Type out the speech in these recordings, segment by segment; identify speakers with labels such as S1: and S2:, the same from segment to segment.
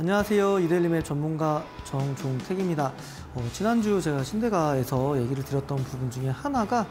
S1: 안녕하세요. 이델림의 전문가 정종택입니다. 어, 지난주 제가 신대가에서 얘기를 드렸던 부분 중에 하나가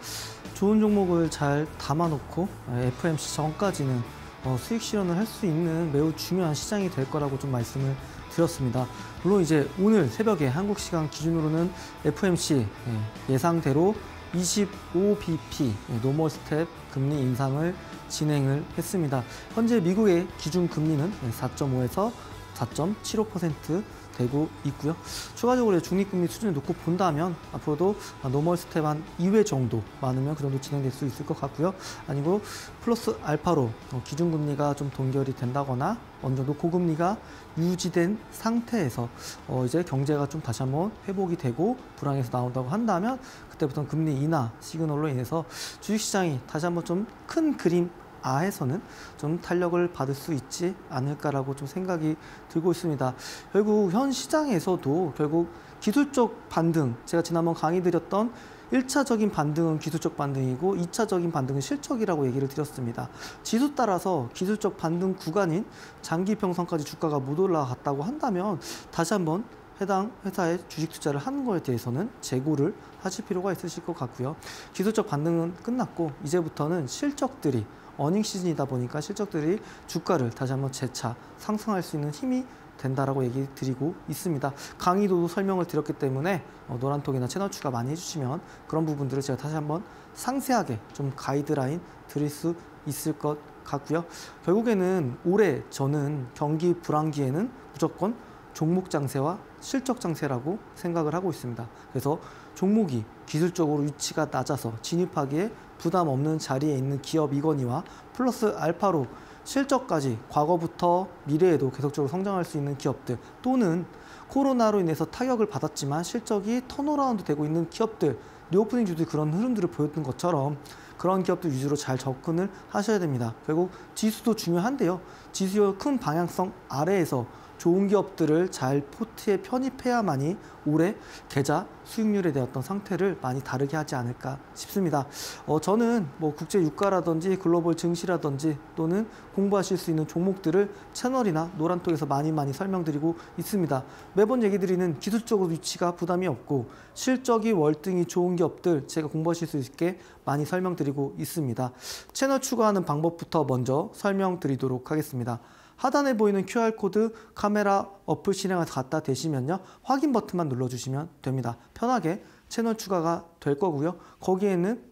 S1: 좋은 종목을 잘 담아놓고 FMC 전까지는 어, 수익 실현을 할 수 있는 매우 중요한 시장이 될 거라고 좀 말씀을 드렸습니다. 물론 이제 오늘 새벽에 한국 시간 기준으로는 FMC 예, 예상대로 25BP 노멀 스텝 금리 인상을 진행을 했습니다. 현재 미국의 기준 금리는 4.5에서 예, 4.75% 되고 있고요. 추가적으로 중립금리 수준을 놓고 본다면 앞으로도 노멀 스텝 한 2회 정도 많으면 그 정도 진행될 수 있을 것 같고요. 아니고 플러스 알파로 어, 기준금리가 좀 동결이 된다거나 어느 정도 고금리가 유지된 상태에서 어 이제 경제가 좀 다시 한번 회복이 되고 불황에서 나온다고 한다면 그때부터 금리 인하 시그널로 인해서 주식시장이 다시 한번 좀 큰 그림 아에서는 좀 탄력을 받을 수 있지 않을까라고 좀 생각이 들고 있습니다. 결국 현 시장에서도 결국 기술적 반등, 제가 지난번 강의 드렸던 1차적인 반등은 기술적 반등이고 2차적인 반등은 실적이라고 얘기를 드렸습니다. 지수 따라서 기술적 반등 구간인 장기 평선까지 주가가 못 올라갔다고 한다면 다시 한번 해당 회사의 주식 투자를 하는 것에 대해서는 재고를 하실 필요가 있으실 것 같고요. 기술적 반등은 끝났고 이제부터는 실적들이 어닝 시즌이다 보니까 실적들이 주가를 다시 한번 재차 상승할 수 있는 힘이 된다라고 얘기 드리고 있습니다. 강의도 설명을 드렸기 때문에 어, 노란톡이나 채널 추가 많이 해주시면 그런 부분들을 제가 다시 한번 상세하게 좀 가이드라인 드릴 수 있을 것 같고요. 결국에는 올해 저는 경기 불황기에는 무조건 종목 장세와 실적 장세라고 생각을 하고 있습니다. 그래서 종목이 기술적으로 위치가 낮아서 진입하기에 부담 없는 자리에 있는 기업 이건희와 플러스 알파로 실적까지 과거부터 미래에도 계속적으로 성장할 수 있는 기업들 또는 코로나로 인해서 타격을 받았지만 실적이 턴어라운드 되고 있는 기업들 리오프닝 주도 그런 흐름들을 보였던 것처럼 그런 기업들 위주로 잘 접근을 하셔야 됩니다. 결국 지수도 중요한데요. 지수의 큰 방향성 아래에서 좋은 기업들을 잘 포트에 편입해야만이 올해 계좌 수익률에 대한 어 상태를 많이 다르게 하지 않을까 싶습니다. 어, 저는 뭐 국제 유가라든지 글로벌 증시라든지 또는 공부하실 수 있는 종목들을 채널이나 노란톡에서 많이 많이 설명드리고 있습니다. 매번 얘기 드리는 기술적으로 위치가 부담이 없고 실적이 월등히 좋은 기업들 제가 공부하실 수 있게 많이 설명드리고 있습니다. 채널 추가하는 방법부터 먼저 설명드리도록 하겠습니다. 하단에 보이는 QR코드 카메라 어플 실행을 갖다 대시면요. 확인 버튼만 눌러주시면 됩니다. 편하게 채널 추가가 될 거고요. 거기에는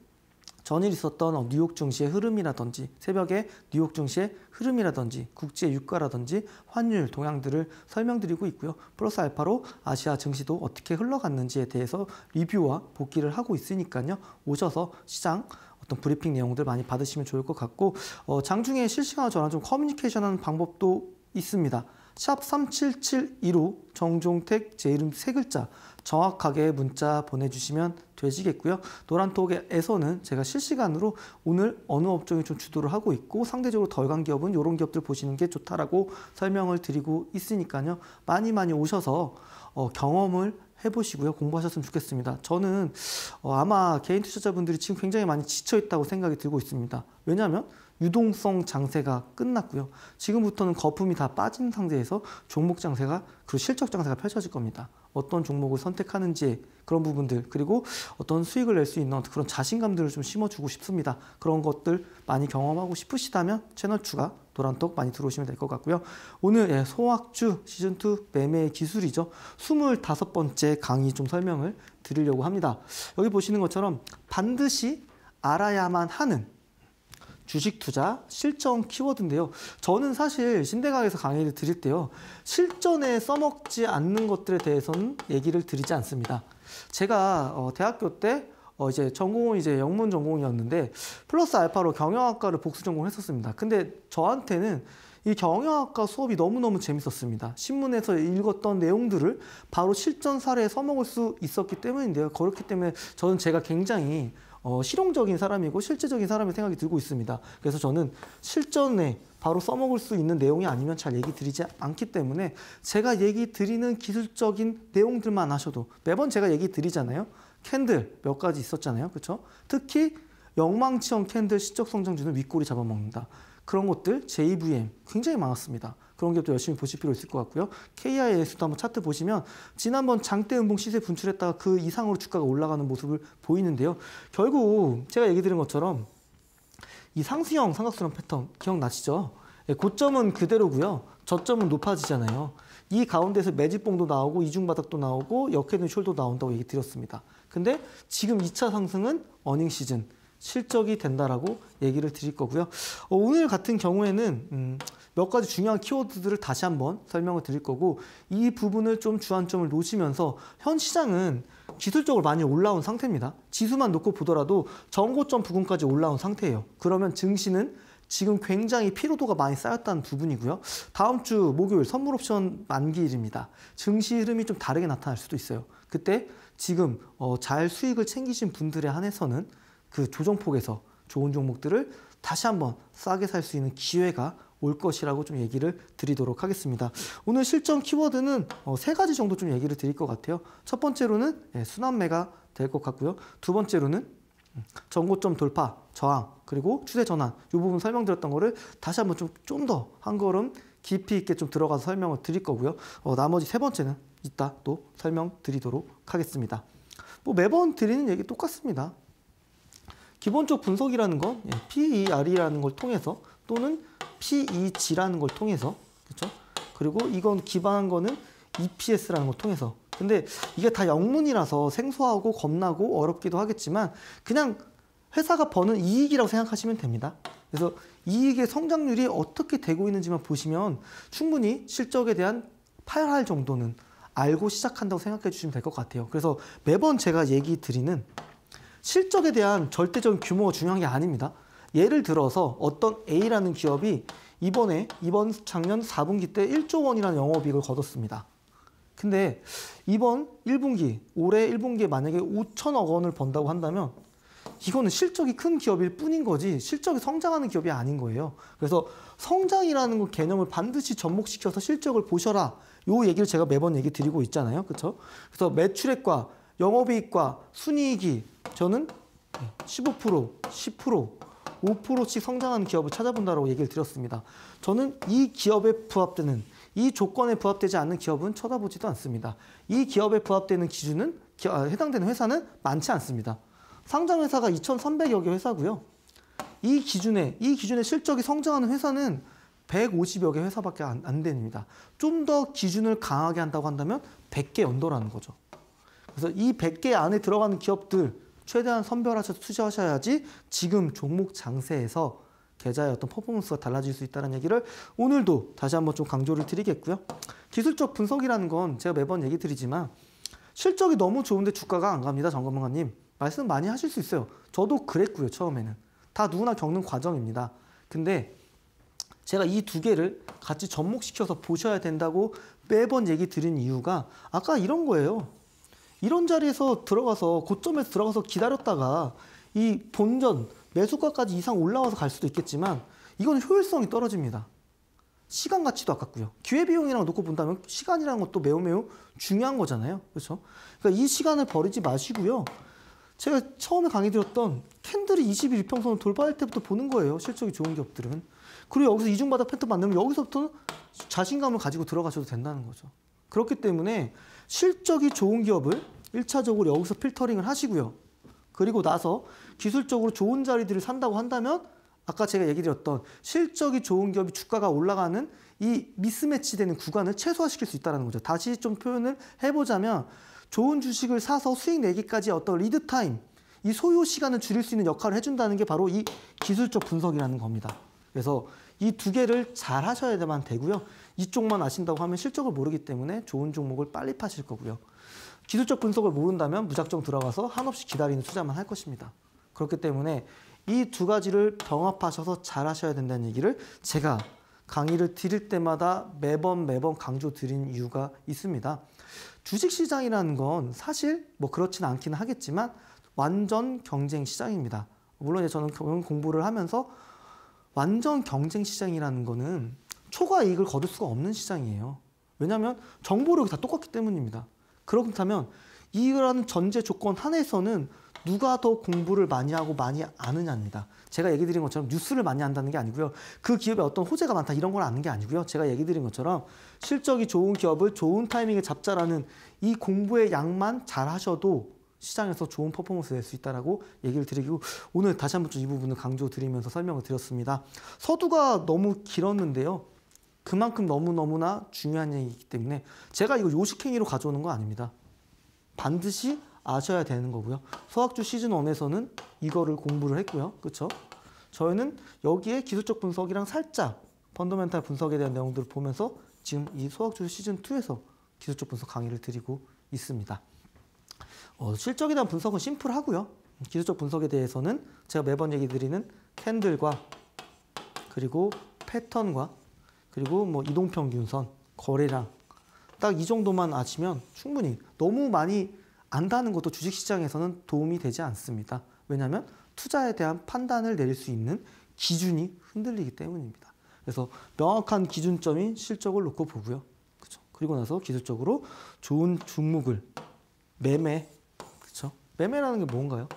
S1: 전일 있었던 어, 뉴욕 증시의 흐름이라든지 새벽에 뉴욕 증시의 흐름이라든지 국제 유가라든지 환율 동향들을 설명드리고 있고요. 플러스 알파로 아시아 증시도 어떻게 흘러갔는지에 대해서 리뷰와 복기를 하고 있으니까요. 오셔서 시장 어떤 브리핑 내용들 많이 받으시면 좋을 것 같고 어, 장중에 실시간 전화 좀 커뮤니케이션하는 방법도 있습니다. 샵 3772로 정종택 제 이름 세 글자 정확하게 문자 보내주시면 되시겠고요. 노란톡에서는 제가 실시간으로 오늘 어느 업종이 좀 주도를 하고 있고 상대적으로 덜 간 기업은 이런 기업들 보시는 게 좋다라고 설명을 드리고 있으니까요. 많이 많이 오셔서 어, 경험을 해보시고요. 공부하셨으면 좋겠습니다. 저는 어, 아마 개인 투자자분들이 지금 굉장히 많이 지쳐있다고 생각이 들고 있습니다. 왜냐하면 유동성 장세가 끝났고요. 지금부터는 거품이 다 빠진 상태에서 종목 장세가 그리고 실적 장세가 펼쳐질 겁니다. 어떤 종목을 선택하는지 그런 부분들 그리고 어떤 수익을 낼 수 있는 그런 자신감들을 좀 심어주고 싶습니다. 그런 것들 많이 경험하고 싶으시다면 채널 추가 노란떡 많이 들어오시면 될 것 같고요. 오늘 예, 소확주 시즌2 매매의 기술이죠. 25번째 강의 좀 설명을 드리려고 합니다. 여기 보시는 것처럼 반드시 알아야만 하는 주식 투자, 실전 키워드인데요. 저는 사실 신대강에서 강의를 드릴 때요. 실전에 써먹지 않는 것들에 대해서는 얘기를 드리지 않습니다. 제가 어, 대학교 때 어, 이제 전공은 이제 영문 전공이었는데 플러스 알파로 경영학과를 복수 전공을 했었습니다. 근데 저한테는 이 경영학과 수업이 너무너무 재밌었습니다. 신문에서 읽었던 내용들을 바로 실전 사례에 써먹을 수 있었기 때문인데요. 그렇기 때문에 저는 제가 굉장히 어, 실용적인 사람이고 실제적인 사람의 생각이 들고 있습니다. 그래서 저는 실전에 바로 써먹을 수 있는 내용이 아니면 잘 얘기 드리지 않기 때문에 제가 얘기 드리는 기술적인 내용들만 하셔도 매번 제가 얘기 드리잖아요. 캔들 몇 가지 있었잖아요. 그렇죠? 특히 영망치형 캔들 시적 성장주는 윗골이 잡아먹는다. 그런 것들 JVM 굉장히 많았습니다. 그런 기업도 열심히 보실 필요 있을 것 같고요. KIS도 한번 차트 보시면 지난번 장대 음봉 시세 분출했다가 그 이상으로 주가가 올라가는 모습을 보이는데요. 결국 제가 얘기 드린 것처럼 이상승형 삼각수렴 패턴 기억나시죠? 예, 고점은 그대로고요. 저점은 높아지잖아요. 이 가운데서 매집봉도 나오고 이중바닥도 나오고 역회는 숄도 나온다고 얘기 드렸습니다. 근데 지금 2차 상승은 어닝 시즌 실적이 된다라고 얘기를 드릴 거고요. 어, 오늘 같은 경우에는 음, 몇 가지 중요한 키워드들을 다시 한번 설명을 드릴 거고 이 부분을 좀 주안점을 놓으시면서 현 시장은 기술적으로 많이 올라온 상태입니다. 지수만 놓고 보더라도 전고점 부근까지 올라온 상태예요. 그러면 증시는 지금 굉장히 피로도가 많이 쌓였다는 부분이고요. 다음 주 목요일 선물 옵션 만기일입니다. 증시 흐름이 좀 다르게 나타날 수도 있어요. 그때 지금 어, 잘 수익을 챙기신 분들에 한해서는 그 조정폭에서 좋은 종목들을 다시 한번 싸게 살 수 있는 기회가 올 것이라고 좀 얘기를 드리도록 하겠습니다. 오늘 실전 키워드는 어, 세 가지 정도 좀 얘기를 드릴 것 같아요. 첫 번째로는 예, 순환매가 될 것 같고요. 두 번째로는 음, 전고점 돌파, 저항, 그리고 추세 전환 이 부분 설명드렸던 거를 다시 한번 좀 좀 더 한 걸음 깊이 있게 좀 들어가서 설명을 드릴 거고요. 어, 나머지 세 번째는 이따 또 설명드리도록 하겠습니다. 뭐 매번 드리는 얘기 똑같습니다. 기본적 분석이라는 건 예, PER이라는 걸 통해서 또는 PEG라는 걸 통해서 그렇죠? 그리고 이건 기반한 거는 EPS라는 걸 통해서 근데 이게 다 영문이라서 생소하고 겁나고 어렵기도 하겠지만 그냥 회사가 버는 이익이라고 생각하시면 됩니다. 그래서 이익의 성장률이 어떻게 되고 있는지만 보시면 충분히 실적에 대한 파열할 정도는 알고 시작한다고 생각해 주시면 될 것 같아요. 그래서 매번 제가 얘기 드리는 실적에 대한 절대적인 규모가 중요한 게 아닙니다. 예를 들어서 어떤 A라는 기업이 이번에 이번 작년 4분기 때 1조 원이라는 영업이익을 거뒀습니다. 근데 이번 1분기 올해 1분기에 만약에 5천억 원을 번다고 한다면 이거는 실적이 큰 기업일 뿐인 거지 실적이 성장하는 기업이 아닌 거예요. 그래서 성장이라는 개념을 반드시 접목시켜서 실적을 보셔라. 요 얘기를 제가 매번 얘기 드리고 있잖아요. 그렇죠? 그래서 매출액과 영업이익과 순이익이 저는 15%, 10%, 5%씩 성장하는 기업을 찾아본다라고 얘기를 드렸습니다. 저는 이 기업에 부합되는 이 조건에 부합되지 않는 기업은 쳐다보지도 않습니다. 이 기업에 부합되는 기준은 아, 해당되는 회사는 많지 않습니다. 상장 회사가 2,300여 개 회사고요. 이 기준에 이 기준에 실적이 성장하는 회사는 150여 개 회사밖에 안, 안 됩니다. 좀 더 기준을 강하게 한다고 한다면 100개 연도라는 거죠. 그래서 이 100개 안에 들어가는 기업들 최대한 선별하셔서 투자하셔야지 지금 종목 장세에서 계좌의 어떤 퍼포먼스가 달라질 수 있다는 얘기를 오늘도 다시 한번 좀 강조를 드리겠고요. 기술적 분석이라는 건 제가 매번 얘기 드리지만 실적이 너무 좋은데 주가가 안 갑니다. 정검은가님 말씀 많이 하실 수 있어요. 저도 그랬고요. 처음에는. 다 누구나 겪는 과정입니다. 근데 제가 이 두 개를 같이 접목시켜서 보셔야 된다고 매번 얘기 드린 이유가 아까 이런 거예요. 이런 자리에서 들어가서 고점에서 들어가서 기다렸다가 이 본전 매수가까지 이상 올라와서 갈 수도 있겠지만 이건 효율성이 떨어집니다. 시간 가치도 아깝고요. 기회비용이랑 놓고 본다면 시간이라는 것도 매우 매우 중요한 거잖아요. 그렇죠? 그러니까 이 시간을 버리지 마시고요. 제가 처음에 강의 드렸던 캔들이 21 평선을 돌파할 때부터 보는 거예요. 실적이 좋은 기업들은. 그리고 여기서 이중바닥 패턴 만들면 여기서부터는 자신감을 가지고 들어가셔도 된다는 거죠. 그렇기 때문에 실적이 좋은 기업을 1차적으로 여기서 필터링을 하시고요. 그리고 나서 기술적으로 좋은 자리들을 산다고 한다면 아까 제가 얘기 드렸던 실적이 좋은 기업이 주가가 올라가는 이 미스매치 되는 구간을 최소화시킬 수 있다는 거죠. 다시 좀 표현을 해보자면 좋은 주식을 사서 수익 내기까지 어떤 리드 타임, 이 소요 시간을 줄일 수 있는 역할을 해준다는 게 바로 이 기술적 분석이라는 겁니다. 그래서 이 두 개를 잘 하셔야만 되고요. 이쪽만 아신다고 하면 실적을 모르기 때문에 좋은 종목을 빨리 파실 거고요. 기술적 분석을 모른다면 무작정 들어가서 한없이 기다리는 투자만 할 것입니다. 그렇기 때문에 이 두 가지를 병합하셔서 잘 하셔야 된다는 얘기를 제가 강의를 드릴 때마다 매번 매번 강조 드린 이유가 있습니다. 주식시장이라는 건 사실 뭐그렇진 않기는 하겠지만 완전 경쟁 시장입니다. 물론 저는 공부를 하면서 완전 경쟁 시장이라는 거는 초과 이익을 거둘 수가 없는 시장이에요. 왜냐하면 정보력이 다 똑같기 때문입니다. 그렇다면 이라는 익 전제 조건 한에서는 누가 더 공부를 많이 하고 많이 아느냐입니다. 제가 얘기 드린 것처럼 뉴스를 많이 안다는 게 아니고요. 그 기업에 어떤 호재가 많다 이런 걸 아는 게 아니고요. 제가 얘기 드린 것처럼 실적이 좋은 기업을 좋은 타이밍에 잡자라는 이 공부의 양만 잘 하셔도 시장에서 좋은 퍼포먼스 낼수 있다라고 얘기를 드리고 오늘 다시 한번 좀 이 부분을 강조 드리면서 설명을 드렸습니다. 서두가 너무 길었는데요. 그만큼 너무너무나 중요한 얘기이기 때문에 제가 이거 요식행위로 가져오는 거 아닙니다. 반드시 아셔야 되는 거고요. 소학주 시즌 1에서는 이거를 공부를 했고요. 그렇죠? 저희는 여기에 기술적 분석이랑 살짝 펀더멘탈 분석에 대한 내용들을 보면서 지금 이 소학주 시즌 2에서 기술적 분석 강의를 드리고 있습니다. 어, 실적에 대한 분석은 심플하고요. 기술적 분석에 대해서는 제가 매번 얘기 드리는 캔들과 그리고 패턴과 그리고 뭐 이동평균선, 거래량 딱 이 정도만 아시면 충분히 너무 많이 안다는 것도 주식시장에서는 도움이 되지 않습니다. 왜냐하면 투자에 대한 판단을 내릴 수 있는 기준이 흔들리기 때문입니다. 그래서 명확한 기준점인 실적을 놓고 보고요. 그렇 그리고 나서 기술적으로 좋은 종목을 매매, 그렇죠. 매매라는 게 뭔가요?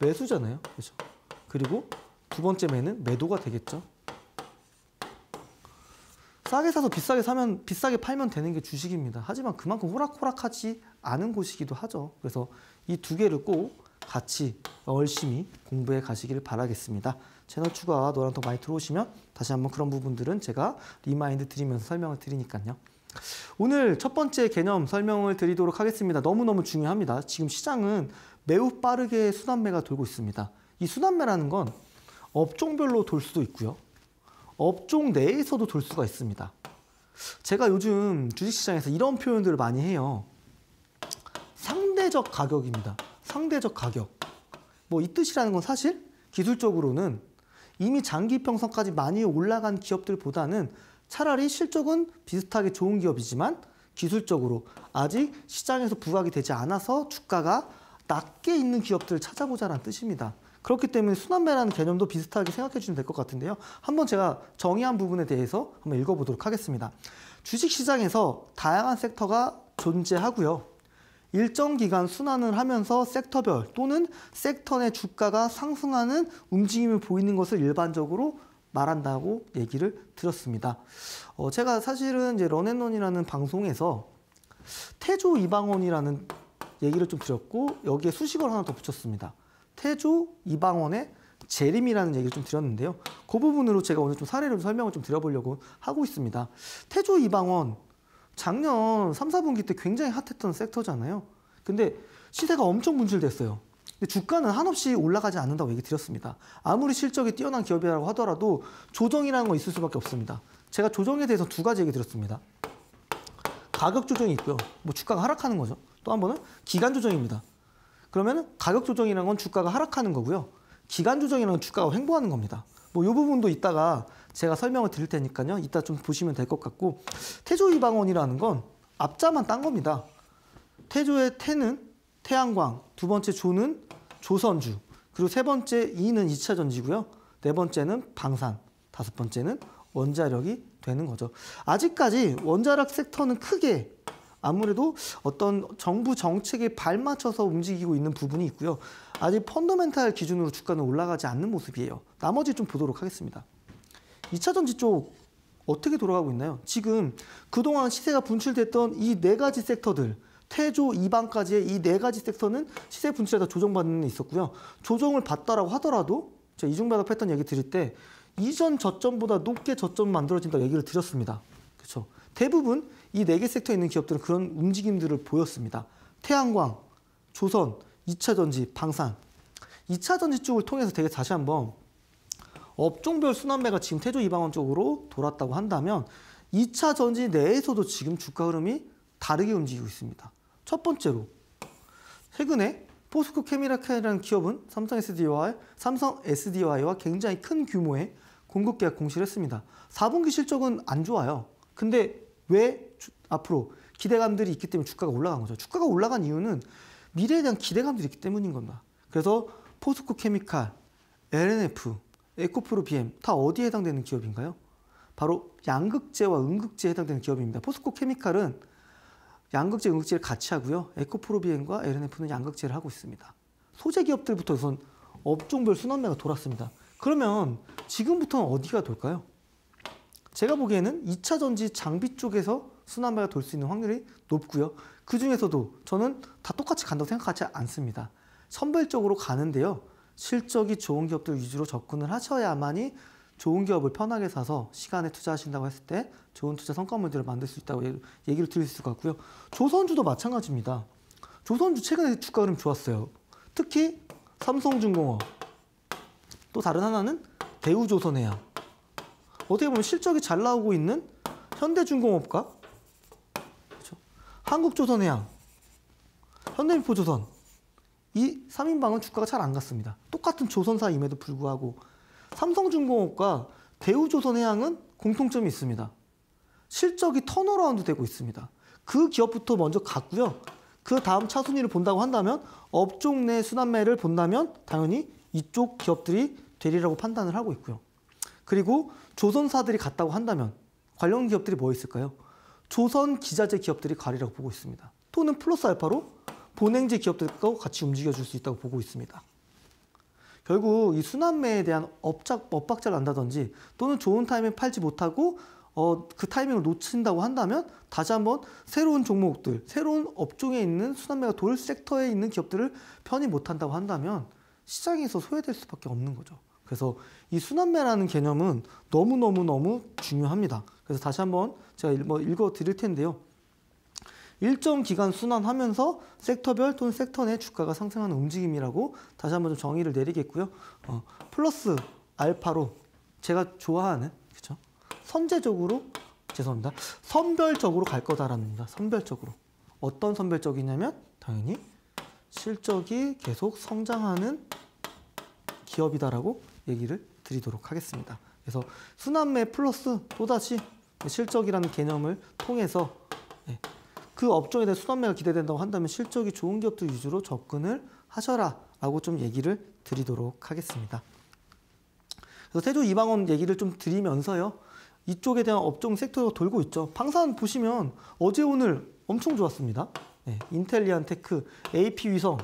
S1: 매수잖아요, 그렇죠. 그리고 두 번째 매는 매도가 되겠죠. 싸게 사서 비싸게 사면 비싸게 팔면 되는 게 주식입니다. 하지만 그만큼 호락호락하지 않은 곳이기도 하죠. 그래서 이 두 개를 꼭 같이 열심히 공부해 가시길 바라겠습니다. 채널 추가 노란톡 많이 들어오시면 다시 한번 그런 부분들은 제가 리마인드 드리면서 설명을 드리니까요. 오늘 첫 번째 개념 설명을 드리도록 하겠습니다. 너무너무 중요합니다. 지금 시장은 매우 빠르게 순환매가 돌고 있습니다. 이 순환매라는 건 업종별로 돌 수도 있고요. 업종 내에서도 돌 수가 있습니다. 제가 요즘 주식시장에서 이런 표현들을 많이 해요. 상대적 가격입니다. 상대적 가격. 뭐 이 뜻이라는 건 사실 기술적으로는 이미 장기 평선까지 많이 올라간 기업들보다는 차라리 실적은 비슷하게 좋은 기업이지만 기술적으로 아직 시장에서 부각이 되지 않아서 주가가 낮게 있는 기업들을 찾아보자는 뜻입니다. 그렇기 때문에 순환매라는 개념도 비슷하게 생각해 주시면 될 것 같은데요. 한번 제가 정의한 부분에 대해서 한번 읽어보도록 하겠습니다. 주식시장에서 다양한 섹터가 존재하고요. 일정 기간 순환을 하면서 섹터별 또는 섹터 내 주가가 상승하는 움직임을 보이는 것을 일반적으로 말한다고 얘기를 드렸습니다. 어, 제가 사실은 이제 런앤론이라는 방송에서 태조 이방원이라는 얘기를 좀 드렸고 여기에 수식어를 하나 더 붙였습니다. 태조 이방원의 재림이라는 얘기를 좀 드렸는데요. 그 부분으로 제가 오늘 좀사례를 설명을 좀 드려보려고 하고 있습니다. 태조 이방원 작년 3, 4분기 때 굉장히 핫했던 섹터잖아요. 근데 시세가 엄청 분출됐어요. 근데 주가는 한없이 올라가지 않는다고 얘기 드렸습니다. 아무리 실적이 뛰어난 기업이라고 하더라도 조정이라는 건 있을 수밖에 없습니다. 제가 조정에 대해서 두 가지 얘기 드렸습니다. 가격 조정이 있고요. 뭐 주가가 하락하는 거죠. 또 한 번은 기간 조정입니다. 그러면 가격 조정이라는 건 주가가 하락하는 거고요. 기간 조정이라는 건 주가가 횡보하는 겁니다. 뭐 이 부분도 이따가 제가 설명을 드릴 테니까요. 이따 좀 보시면 될 것 같고 태조 이방원이라는 건 앞자만 딴 겁니다. 태조의 태는 태양광, 두 번째 조는 조선주, 그리고 세 번째 이는 2차 전지고요. 네 번째는 방산, 다섯 번째는 원자력이 되는 거죠. 아직까지 원자력 섹터는 크게 아무래도 어떤 정부 정책에 발맞춰서 움직이고 있는 부분이 있고요. 아직 펀더멘탈 기준으로 주가는 올라가지 않는 모습이에요. 나머지 좀 보도록 하겠습니다. 2차 전지 쪽 어떻게 돌아가고 있나요? 지금 그동안 시세가 분출됐던 이 네 가지 섹터들 태조, 이방까지의 이 네 가지 섹터는 시세 분출에다 조정받는 데 있었고요. 조정을 받다라고 하더라도 제가 이중바닥 패턴 얘기 드릴 때 이전 저점보다 높게 저점 만들어진다 고 얘기를 드렸습니다. 그렇죠? 대부분 이네개 섹터에 있는 기업들은 그런 움직임들을 보였습니다. 태양광, 조선, 2차전지, 방산. 2차전지 쪽을 통해서 되게 다시 한번 업종별 순환매가 지금 태조 이방원 쪽으로 돌았다고 한다면 2차 전지 내에서도 지금 주가 흐름이 다르게 움직이고 있습니다. 첫 번째로 최근에 포스코 케미라카이라는 기업은 삼성 SDI, 삼성 SDI와 굉장히 큰 규모의 공급 계약 공시를 했습니다. 4분기 실적은 안 좋아요. 근데 왜 앞으로 기대감들이 있기 때문에 주가가 올라간 거죠. 주가가 올라간 이유는 미래에 대한 기대감들이 있기 때문인 겁니다. 그래서 포스코 케미칼, LNF, 에코프로 BM 다 어디에 해당되는 기업인가요? 바로 양극재와 음극재에 해당되는 기업입니다. 포스코 케미칼은 양극재, 음극재를 같이 하고요. 에코프로 BM과 LNF는 양극재를 하고 있습니다. 소재 기업들부터 우선 업종별 순환매가 돌았습니다. 그러면 지금부터는 어디가 돌까요? 제가 보기에는 2차 전지 장비 쪽에서 순환발이 돌수 있는 확률이 높고요. 그 중에서도 저는 다 똑같이 간다고 생각하지 않습니다. 선별적으로 가는데요. 실적이 좋은 기업들 위주로 접근을 하셔야만이 좋은 기업을 편하게 사서 시간에 투자하신다고 했을 때 좋은 투자 성과물들을 만들 수 있다고 얘기를 드릴 수 있을 것같고요 조선주도 마찬가지입니다. 조선주 최근에 주가 흐름 좋았어요. 특히 삼성중공업 또 다른 하나는 대우조선해양 어떻게 보면 실적이 잘 나오고 있는 현대중공업과 한국조선해양, 현대미포조선 이 3인방은 주가가 잘 안 갔습니다. 똑같은 조선사임에도 불구하고 삼성중공업과 대우조선해양은 공통점이 있습니다. 실적이 턴어라운드 되고 있습니다. 그 기업부터 먼저 갔고요. 그 다음 차순위를 본다고 한다면 업종 내 순환매를 본다면 당연히 이쪽 기업들이 되리라고 판단을 하고 있고요. 그리고 조선사들이 갔다고 한다면 관련 기업들이 뭐 있을까요? 조선 기자재 기업들이 가리라고 보고 있습니다. 또는 플러스 알파로 본행제 기업들과 같이 움직여줄 수 있다고 보고 있습니다. 결국 이 순환매에 대한 업작, 엇박자를 안다든지 또는 좋은 타이밍 팔지 못하고 어, 그 타이밍을 놓친다고 한다면 다시 한번 새로운 종목들, 새로운 업종에 있는 순환매가 돌 섹터에 있는 기업들을 편히 못한다고 한다면 시장에서 소외될 수밖에 없는 거죠. 그래서 이 순환매라는 개념은 너무너무너무 중요합니다. 그래서 다시 한번 제가 뭐 읽어 드릴 텐데요. 일정 기간 순환하면서 섹터별 또는 섹터 내 주가가 상승하는 움직임이라고 다시 한번 좀 정의를 내리겠고요. 어, 플러스 알파로 제가 좋아하는 그렇죠? 선제적으로 죄송합니다. 선별적으로 갈거다라는겁니다 선별적으로. 어떤 선별적이냐면 당연히 실적이 계속 성장하는 기업이다라고 얘기를 드리도록 하겠습니다. 그래서 순환매 플러스 또다시 실적이라는 개념을 통해서 예, 그 업종에 대한 순환매가 기대된다고 한다면 실적이 좋은 기업들 위주로 접근을 하셔라 라고 좀 얘기를 드리도록 하겠습니다. 그래서 태조 이방원 얘기를 좀 드리면서요. 이쪽에 대한 업종 섹터가 돌고 있죠. 방산 보시면 어제 오늘 엄청 좋았습니다. 네, 인텔리안 테크, AP 위성,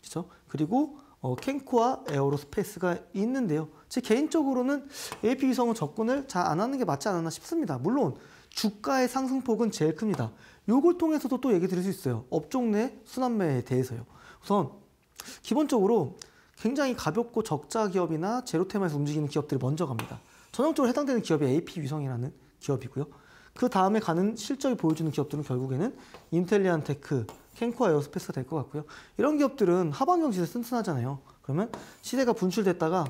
S1: 그렇죠? 그리고 어, 캔코와 에어로스페이스가 있는데요. 제 개인적으로는 AP 위성은 접근을 잘 안 하는 게 맞지 않았나 싶습니다. 물론 주가의 상승폭은 제일 큽니다. 요걸 통해서도 또 얘기 드릴 수 있어요. 업종 내 순환매에 대해서요. 우선 기본적으로 굉장히 가볍고 적자 기업이나 제로 테마에서 움직이는 기업들이 먼저 갑니다. 전형적으로 해당되는 기업이 AP 위성이라는 기업이고요. 그 다음에 가는 실적이 보여주는 기업들은 결국에는 인텔리안 테크, 캔코 아 에어스페이스가 될 것 같고요. 이런 기업들은 하반경 시세 튼튼하잖아요. 그러면 시세가 분출됐다가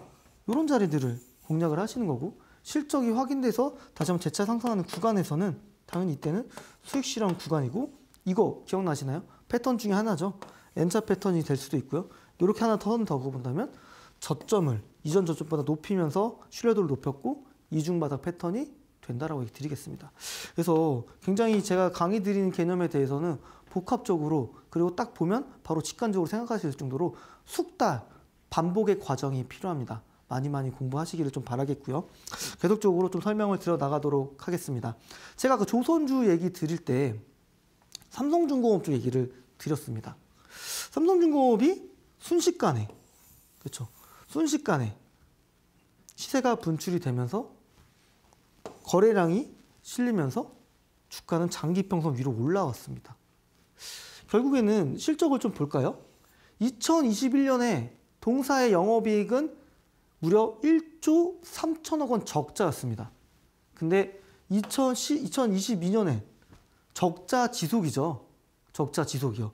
S1: 이런 자리들을 공략을 하시는 거고 실적이 확인돼서 다시 한번 재차 상승하는 구간에서는 당연히 이때는 수익 실현 구간이고 이거 기억나시나요? 패턴 중에 하나죠. N차 패턴이 될 수도 있고요. 이렇게 하나 턴더 그어본다면 저점을 이전 저점보다 높이면서 신뢰도를 높였고 이중바닥 패턴이 된다라고 얘기 드리겠습니다. 그래서 굉장히 제가 강의 드리는 개념에 대해서는 복합적으로 그리고 딱 보면 바로 직관적으로 생각하실 정도로 숙달 반복의 과정이 필요합니다. 많이 많이 공부하시기를 좀 바라겠고요. 계속적으로 좀 설명을 들어 나가도록 하겠습니다. 제가 그 조선주 얘기 드릴 때 삼성중공업 쪽 얘기를 드렸습니다. 삼성중공업이 순식간에 그렇죠. 순식간에 시세가 분출이 되면서 거래량이 실리면서 주가는 장기 평선 위로 올라왔습니다. 결국에는 실적을 좀 볼까요? 2021년에 동사의 영업이익은 무려 1조 3천억 원 적자였습니다. 근데 2 0 2 2년에 적자 지속이죠. 적자 지속이요.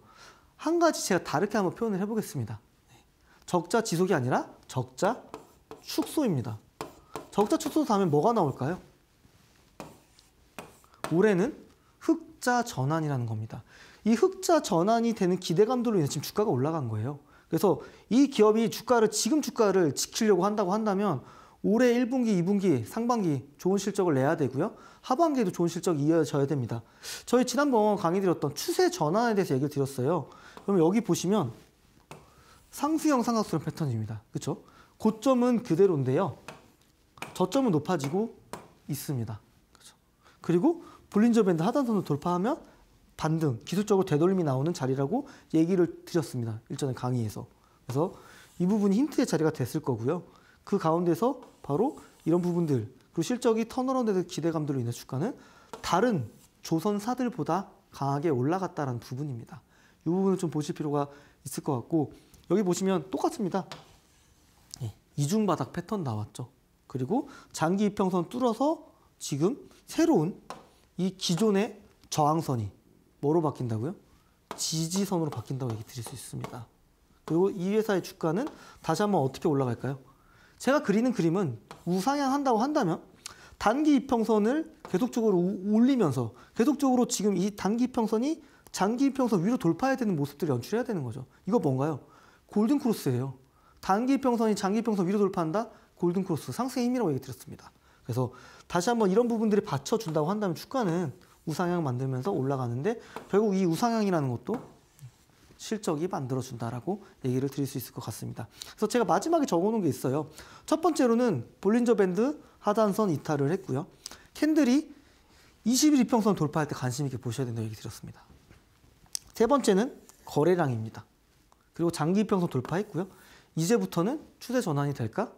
S1: 한 가지 제가 다르게 한번 표현을 해보겠습니다. 적자 지속이 아니라 적자 축소입니다. 적자 축소 다음에 뭐가 나올까요? 올해는 흑자 전환이라는 겁니다. 이 흑자 전환이 되는 기대감도로 인해 지금 주가가 올라간 거예요. 그래서 이 기업이 주가를 지금 주가를 지키려고 한다고 한다면 올해 1분기, 2분기, 상반기 좋은 실적을 내야 되고요. 하반기에도 좋은 실적이 이어져야 됩니다. 저희 지난번 강의 드렸던 추세 전환에 대해서 얘기를 드렸어요. 그럼 여기 보시면 상수형 삼각수렴 패턴입니다. 그렇죠? 고점은 그대로인데요. 저점은 높아지고 있습니다. 그렇죠? 그리고 볼린저 밴드 하단선을 돌파하면 반등, 기술적으로 되돌림이 나오는 자리라고 얘기를 드렸습니다. 일전에 강의에서. 그래서 이 부분이 힌트의 자리가 됐을 거고요. 그 가운데서 바로 이런 부분들, 그리고 실적이 턴어라드 기대감들로 인해 주가는 다른 조선사들보다 강하게 올라갔다는 부분입니다. 이 부분을 좀 보실 필요가 있을 것 같고 여기 보시면 똑같습니다. 예, 이중바닥 패턴 나왔죠. 그리고 장기 이평선 뚫어서 지금 새로운 이 기존의 저항선이 뭐로 바뀐다고요? 지지선으로 바뀐다고 얘기 드릴 수 있습니다. 그리고 이 회사의 주가는 다시 한번 어떻게 올라갈까요? 제가 그리는 그림은 우상향 한다고 한다면 단기 이평선을 계속적으로 우, 올리면서 계속적으로 지금 이 단기 이평선이 장기 이평선 위로 돌파해야 되는 모습들을 연출해야 되는 거죠. 이거 뭔가요? 골든 크로스예요. 단기 이평선이 장기 이평선 위로 돌파한다? 골든 크로스 상승의 힘이라고 얘기 드렸습니다. 그래서 다시 한번 이런 부분들이 받쳐준다고 한다면 주가는 우상향 만들면서 올라가는데 결국 이 우상향이라는 것도 실적이 만들어준다라고 얘기를 드릴 수 있을 것 같습니다. 그래서 제가 마지막에 적어놓은 게 있어요. 첫 번째로는 볼린저 밴드 하단선 이탈을 했고요. 캔들이 2 1 이평선 돌파할 때 관심 있게 보셔야 된다고 얘기 드렸습니다. 세 번째는 거래량입니다. 그리고 장기 이평선 돌파했고요. 이제부터는 추세 전환이 될까?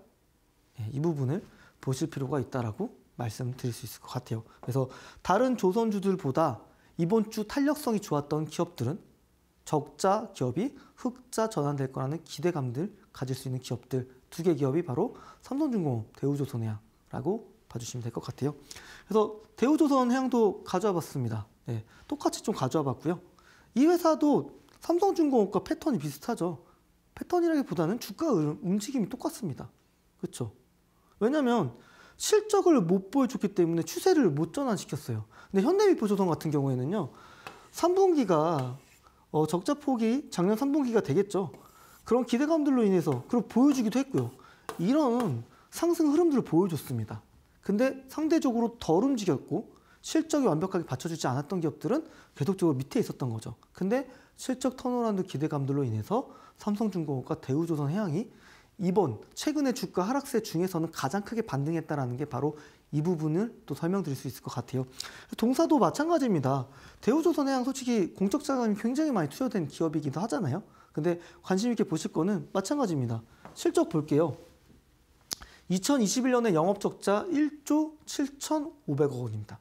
S1: 예, 이 부분을 보실 필요가 있다라고 말씀드릴 수 있을 것 같아요. 그래서 다른 조선주들보다 이번 주 탄력성이 좋았던 기업들은 적자 기업이 흑자 전환될 거라는 기대감들 가질 수 있는 기업들 두 개 기업이 바로 삼성중공업, 대우조선해양라고 봐주시면 될 것 같아요. 그래서 대우조선해양도 가져와 봤습니다. 네, 똑같이 좀 가져와 봤고요. 이 회사도 삼성중공업과 패턴이 비슷하죠. 패턴이라기보다는 주가 음, 움직임이 똑같습니다. 그렇죠? 왜냐하면 실적을 못 보여줬기 때문에 추세를 못 전환시켰어요. 근데 현대미포조선 같은 경우에는요. 3분기가 어, 적자 폭이 작년 3분기가 되겠죠. 그런 기대감들로 인해서 그리 보여주기도 했고요. 이런 상승 흐름들을 보여줬습니다. 근데 상대적으로 덜 움직였고 실적이 완벽하게 받쳐주지 않았던 기업들은 계속적으로 밑에 있었던 거죠. 근데 실적 턴어라드 기대감들로 인해서 삼성중공업과 대우조선 해양이 이번 최근의 주가 하락세 중에서는 가장 크게 반등했다라는 게 바로 이 부분을 또 설명드릴 수 있을 것 같아요. 동사도 마찬가지입니다. 대우조선해양 솔직히 공적 자금이 굉장히 많이 투여된 기업이기도 하잖아요. 근데 관심 있게 보실 거는 마찬가지입니다. 실적 볼게요. 2021년에 영업적자 1조 7,500억 원입니다.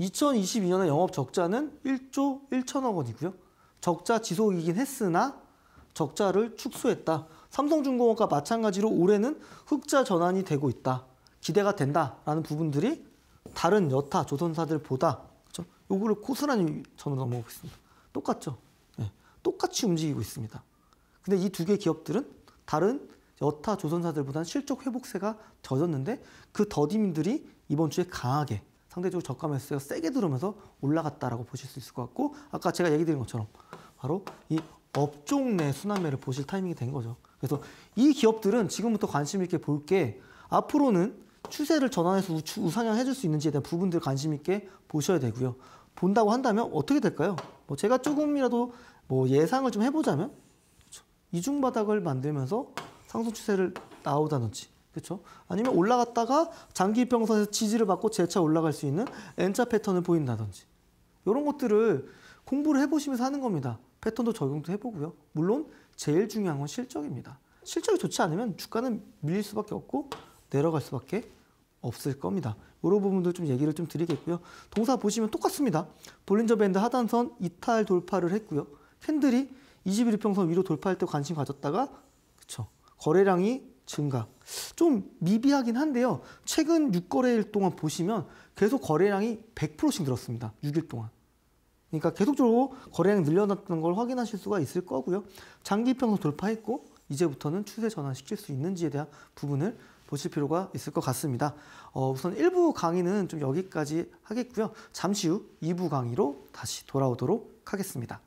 S1: 2022년에 영업적자는 1조 1천억 원이고요. 적자 지속이긴 했으나 적자를 축소했다. 삼성중공업과 마찬가지로 올해는 흑자 전환이 되고 있다. 기대가 된다라는 부분들이 다른 여타 조선사들보다 그렇죠? 요거를 코스란히저로넘어가겠습니다 똑같죠? 네. 똑같이 움직이고 있습니다. 근데 이 두 개 기업들은 다른 여타 조선사들보다는 실적 회복세가 젖었는데 그더디민들이 이번 주에 강하게 상대적으로 저가 매수세가 세게 들어오면서 올라갔다라고 보실 수 있을 것 같고 아까 제가 얘기 드린 것처럼 바로 이 업종 내 순환매를 보실 타이밍이 된 거죠. 그래서 이 기업들은 지금부터 관심 있게 볼 게 앞으로는 추세를 전환해서 우상향해 줄수 있는지에 대한 부분들 관심 있게 보셔야 되고요. 본다고 한다면 어떻게 될까요? 뭐 제가 조금이라도 뭐 예상을 좀 해보자면 그렇죠. 이중 바닥을 만들면서 상승 추세를 나오다든지 그렇죠? 아니면 올라갔다가 장기 평선에서 지지를 받고 재차 올라갈 수 있는 n 차 패턴을 보인다든지 이런 것들을 공부를 해보시면서 하는 겁니다. 패턴도 적용도 해보고요. 물론 제일 중요한 건 실적입니다. 실적이 좋지 않으면 주가는 밀릴 수밖에 없고 내려갈 수밖에 없을 겁니다. 이런 부분도좀 얘기를 좀 드리겠고요. 동사 보시면 똑같습니다. 볼린저 밴드 하단선 이탈 돌파를 했고요. 캔들이 2 1평선 위로 돌파할 때 관심 가졌다가 그쵸 거래량이 증가. 좀 미비하긴 한데요. 최근 6거래일 동안 보시면 계속 거래량이 100%씩 늘었습니다. 6일 동안. 그러니까 계속적으로 거래량 이늘려났다는걸 확인하실 수가 있을 거고요. 장기 평선 돌파했고 이제부터는 추세 전환시킬 수 있는지에 대한 부분을 보실 필요가 있을 것 같습니다. 어, 우선 1부 강의는 좀 여기까지 하겠고요. 잠시 후 2부 강의로 다시 돌아오도록 하겠습니다.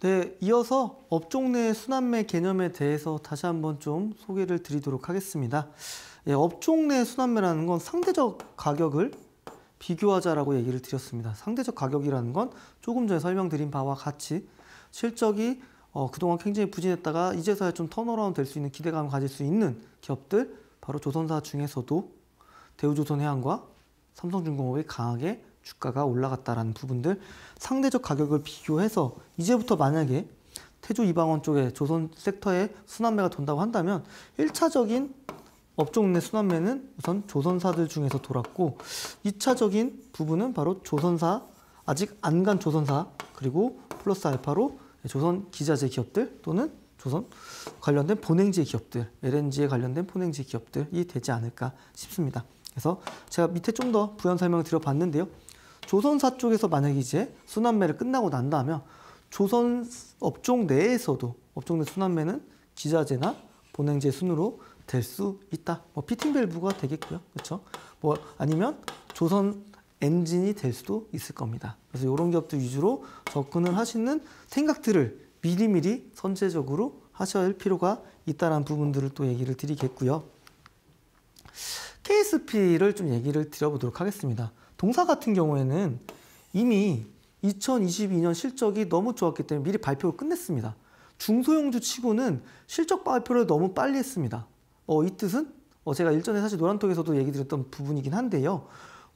S1: 네, 이어서 업종 내 순환매 개념에 대해서 다시 한번 좀 소개를 드리도록 하겠습니다. 예, 업종 내 순환매라는 건 상대적 가격을 비교하자라고 얘기를 드렸습니다. 상대적 가격이라는 건 조금 전에 설명드린 바와 같이 실적이 어, 그동안 굉장히 부진했다가 이제서야 좀 턴어라운드 될 수 있는 기대감을 가질 수 있는 기업들 바로 조선사 중에서도 대우조선해양과 삼성중공업이 강하게 주가가 올라갔다라는 부분들 상대적 가격을 비교해서 이제부터 만약에 태조 이방원 쪽에 조선 섹터에 순환매가 돈다고 한다면 1차적인 업종 내 순환매는 우선 조선사들 중에서 돌았고 2차적인 부분은 바로 조선사 아직 안 간 조선사 그리고 플러스 알파로 조선 기자재 기업들 또는 조선 관련된 본행지 기업들, LNG에 관련된 본행지 기업들이 되지 않을까 싶습니다. 그래서 제가 밑에 좀 더 부연 설명을 드려봤는데요. 조선사 쪽에서 만약 에 이제 순환매를 끝나고 난다면 조선 업종 내에서도 업종 내 순환매는 기자재나 본행재 순으로 될 수 있다. 뭐 피팅 밸브가 되겠고요. 그렇죠? 뭐 아니면 조선 엔진이 될 수도 있을 겁니다. 그래서 이런 기업들 위주로 접근을 하시는 생각들을 미리미리 선제적으로 하셔야 할 필요가 있다는 부분들을 또 얘기를 드리겠고요. KSP를 좀 얘기를 드려보도록 하겠습니다. 동사 같은 경우에는 이미 2022년 실적이 너무 좋았기 때문에 미리 발표를 끝냈습니다. 중소형주 치고는 실적 발표를 너무 빨리 했습니다. 어, 이 뜻은 어, 제가 일전에 사실 노란톡에서도 얘기 드렸던 부분이긴 한데요.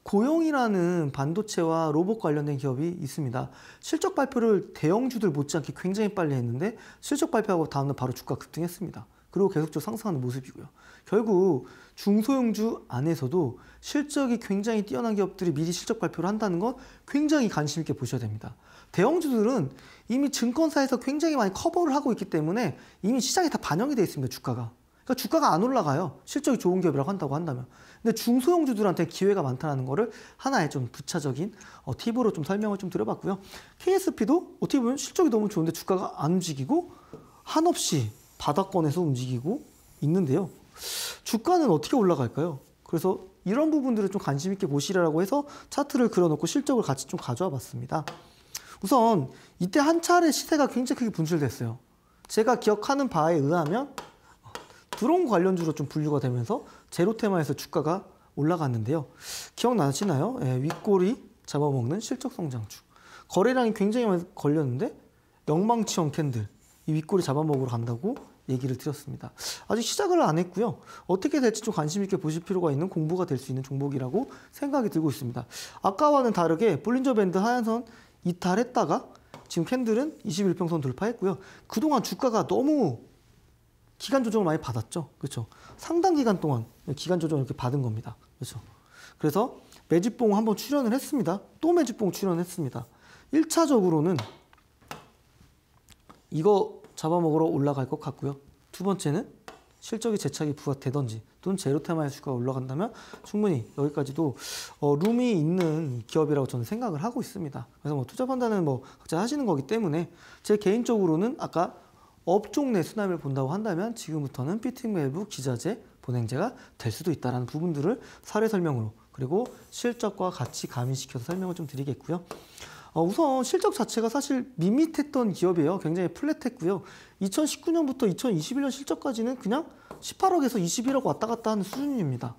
S1: 고용이라는 반도체와 로봇 관련된 기업이 있습니다. 실적 발표를 대형주들 못지않게 굉장히 빨리 했는데 실적 발표하고 다음날 바로 주가 급등했습니다. 그리고 계속적으로 상승하는 모습이고요. 결국 중소형주 안에서도 실적이 굉장히 뛰어난 기업들이 미리 실적 발표를 한다는 건 굉장히 관심 있게 보셔야 됩니다. 대형주들은 이미 증권사에서 굉장히 많이 커버를 하고 있기 때문에 이미 시장에 다 반영이 되어 있습니다. 주가가. 그러니까 주가가 안 올라가요. 실적이 좋은 기업이라고 한다고 한다면. 근데 중소형주들한테 기회가 많다는 거를 하나의 좀 부차적인 어, 팁으로 좀 설명을 좀 드려봤고요. KSP도 어떻게 보면 실적이 너무 좋은데 주가가 안 움직이고 한없이 바닥권에서 움직이고 있는데요. 주가는 어떻게 올라갈까요? 그래서 이런 부분들을 좀 관심 있게 보시라고 해서 차트를 그려놓고 실적을 같이 좀 가져와 봤습니다. 우선 이때 한 차례 시세가 굉장히 크게 분출됐어요. 제가 기억하는 바에 의하면 드론 관련주로 좀 분류가 되면서 제로테마에서 주가가 올라갔는데요. 기억나시나요? 예, 윗골이 잡아먹는 실적 성장주. 거래량이 굉장히 많이 걸렸는데 영망치형 캔들. 이 윗골이 잡아먹으러 간다고 얘기를 드렸습니다. 아직 시작을 안 했고요. 어떻게 될지 좀 관심 있게 보실 필요가 있는 공부가 될 수 있는 종목이라고 생각이 들고 있습니다. 아까와는 다르게 볼린저 밴드 하얀선 이탈했다가 지금 캔들은 21평선 돌파했고요. 그동안 주가가 너무 기간 조정을 많이 받았죠. 그렇죠. 상당 기간 동안 기간 조정을 이렇게 받은 겁니다. 그렇죠. 그래서 매집봉 한번 출연을 했습니다. 또 매집봉 출연했습니다. 1차적으로는 이거 잡아먹으러 올라갈 것 같고요. 두 번째는 실적이 재차기 부각되던지 또는 제로테마의 수가 올라간다면 충분히 여기까지도 어, 룸이 있는 기업이라고 저는 생각을 하고 있습니다. 그래서 뭐 투자 판단은 뭐 각자 하시는 거기 때문에 제 개인적으로는 아까 업종 내 수납을 본다고 한다면 지금부터는 피팅 외부 기자재 본행제가 될 수도 있다라는 부분들을 사례 설명으로 그리고 실적과 같이 가미시켜서 설명을 좀 드리겠고요. 어, 우선 실적 자체가 사실 밋밋했던 기업이에요. 굉장히 플랫했고요. 2019년부터 2021년 실적까지는 그냥 18억에서 21억 왔다 갔다 하는 수준입니다.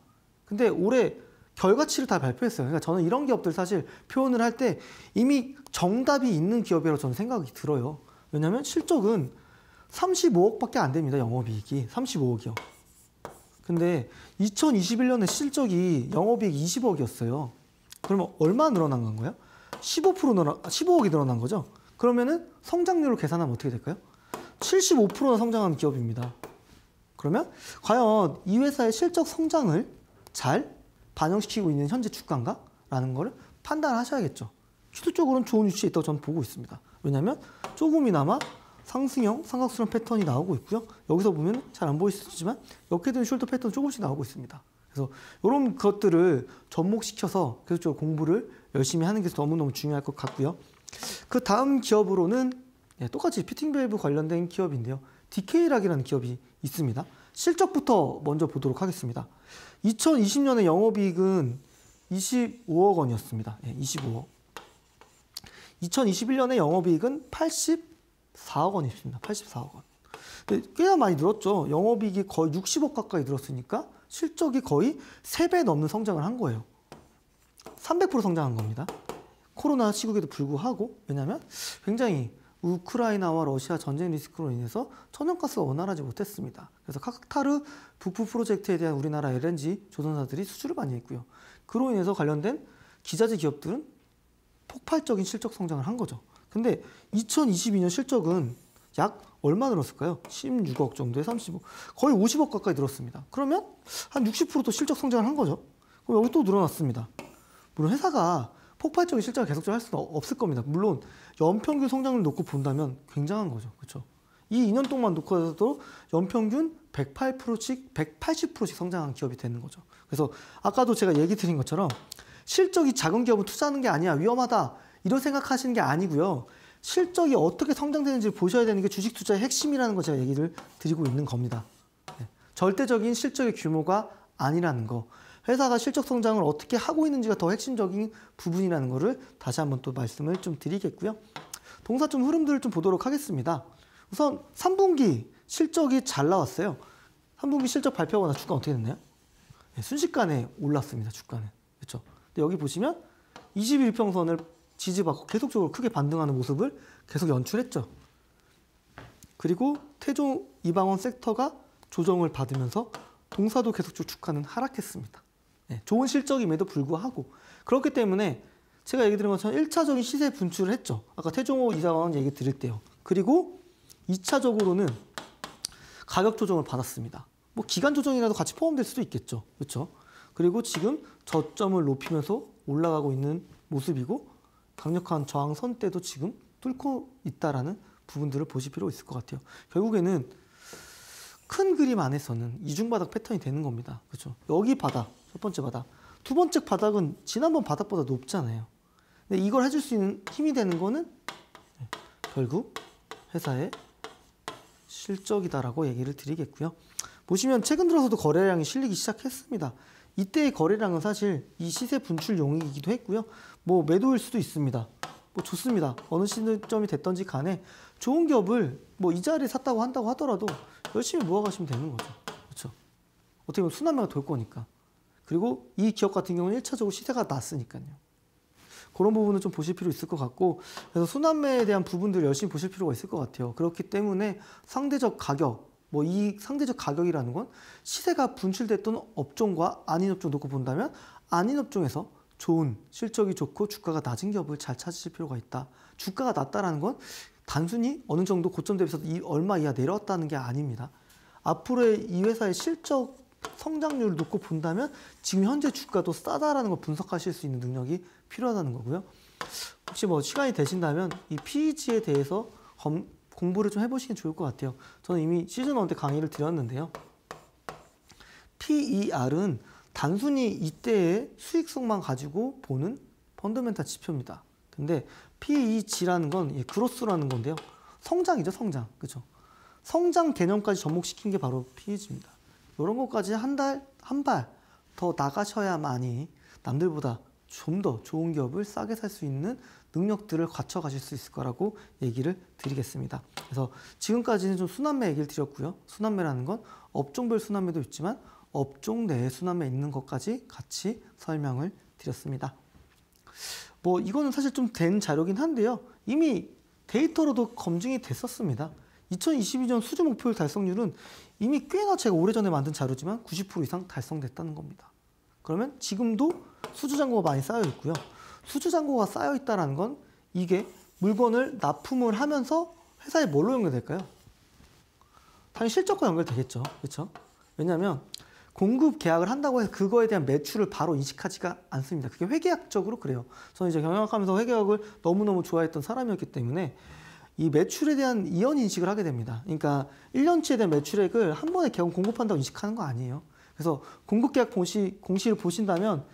S1: 근데 올해 결과치를 다 발표했어요. 그러니까 저는 이런 기업들 사실 표현을 할 때 이미 정답이 있는 기업이라고 저는 생각이 들어요. 왜냐하면 실적은 35억밖에 안 됩니다. 영업이익이 35억이요. 근데 2021년에 실적이 영업이익 20억이었어요. 그러면 얼마 늘어난 건가요? 15% 늘어 15억이 늘어난 거죠. 그러면은 성장률을 계산하면 어떻게 될까요? 75%나 성장한 기업입니다. 그러면 과연 이 회사의 실적 성장을 잘 반영시키고 있는 현재 주가인가? 라는 거를 판단하셔야겠죠. 추도적으로는 좋은 위치에 있다고 저는 보고 있습니다. 왜냐하면 조금이나마 상승형 삼각수렴 패턴이 나오고 있고요. 여기서 보면 잘 안 보이시지만 역회전 숄더 패턴 조금씩 나오고 있습니다. 그래서 이런 것들을 접목시켜서 계속적으로 공부를 열심히 하는 게 너무너무 중요할 것 같고요. 그 다음 기업으로는 예, 똑같이 피팅 밸브 관련된 기업인데요. DK락이라는 기업이 있습니다. 실적부터 먼저 보도록 하겠습니다. 2020년에 영업이익은 25억 원이었습니다. 예, 25억. 2021년에 영업이익은 84억 원이었습니다. 84억 원. 꽤나 많이 늘었죠. 영업이익이 거의 60억 가까이 늘었으니까 실적이 거의 3배 넘는 성장을 한 거예요. 300% 성장한 겁니다. 코로나 시국에도 불구하고 왜냐하면 굉장히 우크라이나와 러시아 전쟁 리스크로 인해서 천연가스가 원활하지 못했습니다. 그래서 카카타르 북부 프로젝트에 대한 우리나라 LNG 조선사들이 수주를 많이 했고요. 그로 인해서 관련된 기자재 기업들은 폭발적인 실적 성장을 한 거죠. 근데 2022년 실적은 약 얼마 늘었을까요? 16억 정도에 35, 억 거의 50억 가까이 늘었습니다. 그러면 한 60%또 실적 성장을 한 거죠. 그럼 여기 또 늘어났습니다. 물론 회사가 폭발적인 실적을 계속적으로 할 수는 없을 겁니다. 물론 연평균 성장을 놓고 본다면 굉장한 거죠. 그렇죠? 이 2년 동안 놓고 해도 서 연평균 108%씩, 180%씩 성장한 기업이 되는 거죠. 그래서 아까도 제가 얘기 드린 것처럼 실적이 작은 기업은 투자하는 게 아니야, 위험하다 이런 생각하시는 게 아니고요. 실적이 어떻게 성장되는지 보셔야 되는 게 주식 투자의 핵심이라는 걸 제가 얘기를 드리고 있는 겁니다. 네. 절대적인 실적의 규모가 아니라는 거. 회사가 실적 성장을 어떻게 하고 있는지가 더 핵심적인 부분이라는 거를 다시 한번 또 말씀을 좀 드리겠고요. 동사점 흐름들을 좀 보도록 하겠습니다. 우선 3분기 실적이 잘 나왔어요. 3분기 실적 발표가 나 주가 어떻게 됐나요? 네, 순식간에 올랐습니다. 주가는. 그렇죠? 근데 여기 보시면 21평선을 지지받고 계속적으로 크게 반등하는 모습을 계속 연출했죠. 그리고 태종 이방원 섹터가 조정을 받으면서 동사도 계속 주축하는 하락했습니다. 네, 좋은 실적임에도 불구하고 그렇기 때문에 제가 얘기 드린 것처럼 1차적인 시세 분출을 했죠. 아까 태종호 이자원 얘기 드릴 때요. 그리고 2차적으로는 가격 조정을 받았습니다. 뭐 기간 조정이라도 같이 포함될 수도 있겠죠. 그렇죠? 그리고 지금 저점을 높이면서 올라가고 있는 모습이고 강력한 저항선 때도 지금 뚫고 있다라는 부분들을 보실 필요 가 있을 것 같아요. 결국에는 큰 그림 안에서는 이중바닥 패턴이 되는 겁니다. 그렇죠? 여기 바닥, 첫 번째 바닥. 두 번째 바닥은 지난번 바닥보다 높잖아요. 근데 이걸 해줄 수 있는 힘이 되는 거는 결국 회사의 실적이다라고 얘기를 드리겠고요. 보시면 최근 들어서도 거래량이 실리기 시작했습니다. 이때의 거래량은 사실 이 시세 분출 용이기도 했고요. 뭐 매도일 수도 있습니다. 뭐 좋습니다. 어느 시점이 됐던지 간에 좋은 기업을뭐 이 자리에 샀다고 한다고 하더라도 열심히 모아가시면 되는 거죠. 그렇죠? 어떻게 보면 순환매가 돌 거니까. 그리고 이 기업 같은 경우는 1차적으로 시세가 낮으니까요 그런 부분은 좀 보실 필요 있을 것 같고 그래서 순환매에 대한 부분들 열심히 보실 필요가 있을 것 같아요. 그렇기 때문에 상대적 가격 뭐이 상대적 가격이라는 건 시세가 분출됐던 업종과 아닌 업종 놓고 본다면 아닌 업종에서 좋은 실적이 좋고 주가가 낮은 기업을 잘 찾으실 필요가 있다. 주가가 낮다라는 건 단순히 어느 정도 고점 대비해서 이 얼마 이하 내려왔다는 게 아닙니다. 앞으로의 이 회사의 실적 성장률을 놓고 본다면 지금 현재 주가도 싸다라는 걸 분석하실 수 있는 능력이 필요하다는 거고요. 혹시 뭐 시간이 되신다면 이 PEG에 대해서 검, 공부를 좀 해보시면 좋을 것 같아요. 저는 이미 시즌 1때 강의를 드렸는데요. PER은 단순히 이때의 수익성만 가지고 보는 펀더멘탈 지표입니다. 근데 PEG라는 건 예, 그로스라는 건데요. 성장이죠, 성장. 그죠? 성장 개념까지 접목시킨 게 바로 PEG입니다. 이런 것까지 한 달, 한 발 더 나가셔야만이 남들보다 좀 더 좋은 기업을 싸게 살 수 있는 능력들을 갖춰 가실 수 있을 거라고 얘기를 드리겠습니다. 그래서 지금까지는 좀 순환매 얘기를 드렸고요. 순환매라는 건 업종별 순환매도 있지만 업종 내에 순환매 있는 것까지 같이 설명을 드렸습니다. 뭐 이거는 사실 좀 된 자료긴 한데요. 이미 데이터로도 검증이 됐었습니다. 2022년 수주 목표 달성률은 이미 꽤나 제가 오래전에 만든 자료지만 90% 이상 달성됐다는 겁니다. 그러면 지금도 수주 잔고가 많이 쌓여 있고요. 수주 잔고가 쌓여 있다라는 건 이게 물건을 납품을 하면서 회사에 뭘로 연결될까요? 당연히 실적과 연결되겠죠. 그렇죠? 왜냐하면 공급 계약을 한다고 해서 그거에 대한 매출을 바로 인식하지가 않습니다. 그게 회계학적으로 그래요. 저는 이제 경영학하면서 회계학을 너무너무 좋아했던 사람이었기 때문에 이 매출에 대한 이연 인식을 하게 됩니다. 그러니까 1년치에 대한 매출액을 한 번에 개원 공급한다고 인식하는 거 아니에요. 그래서 공급계약 공시, 공시를 보신다면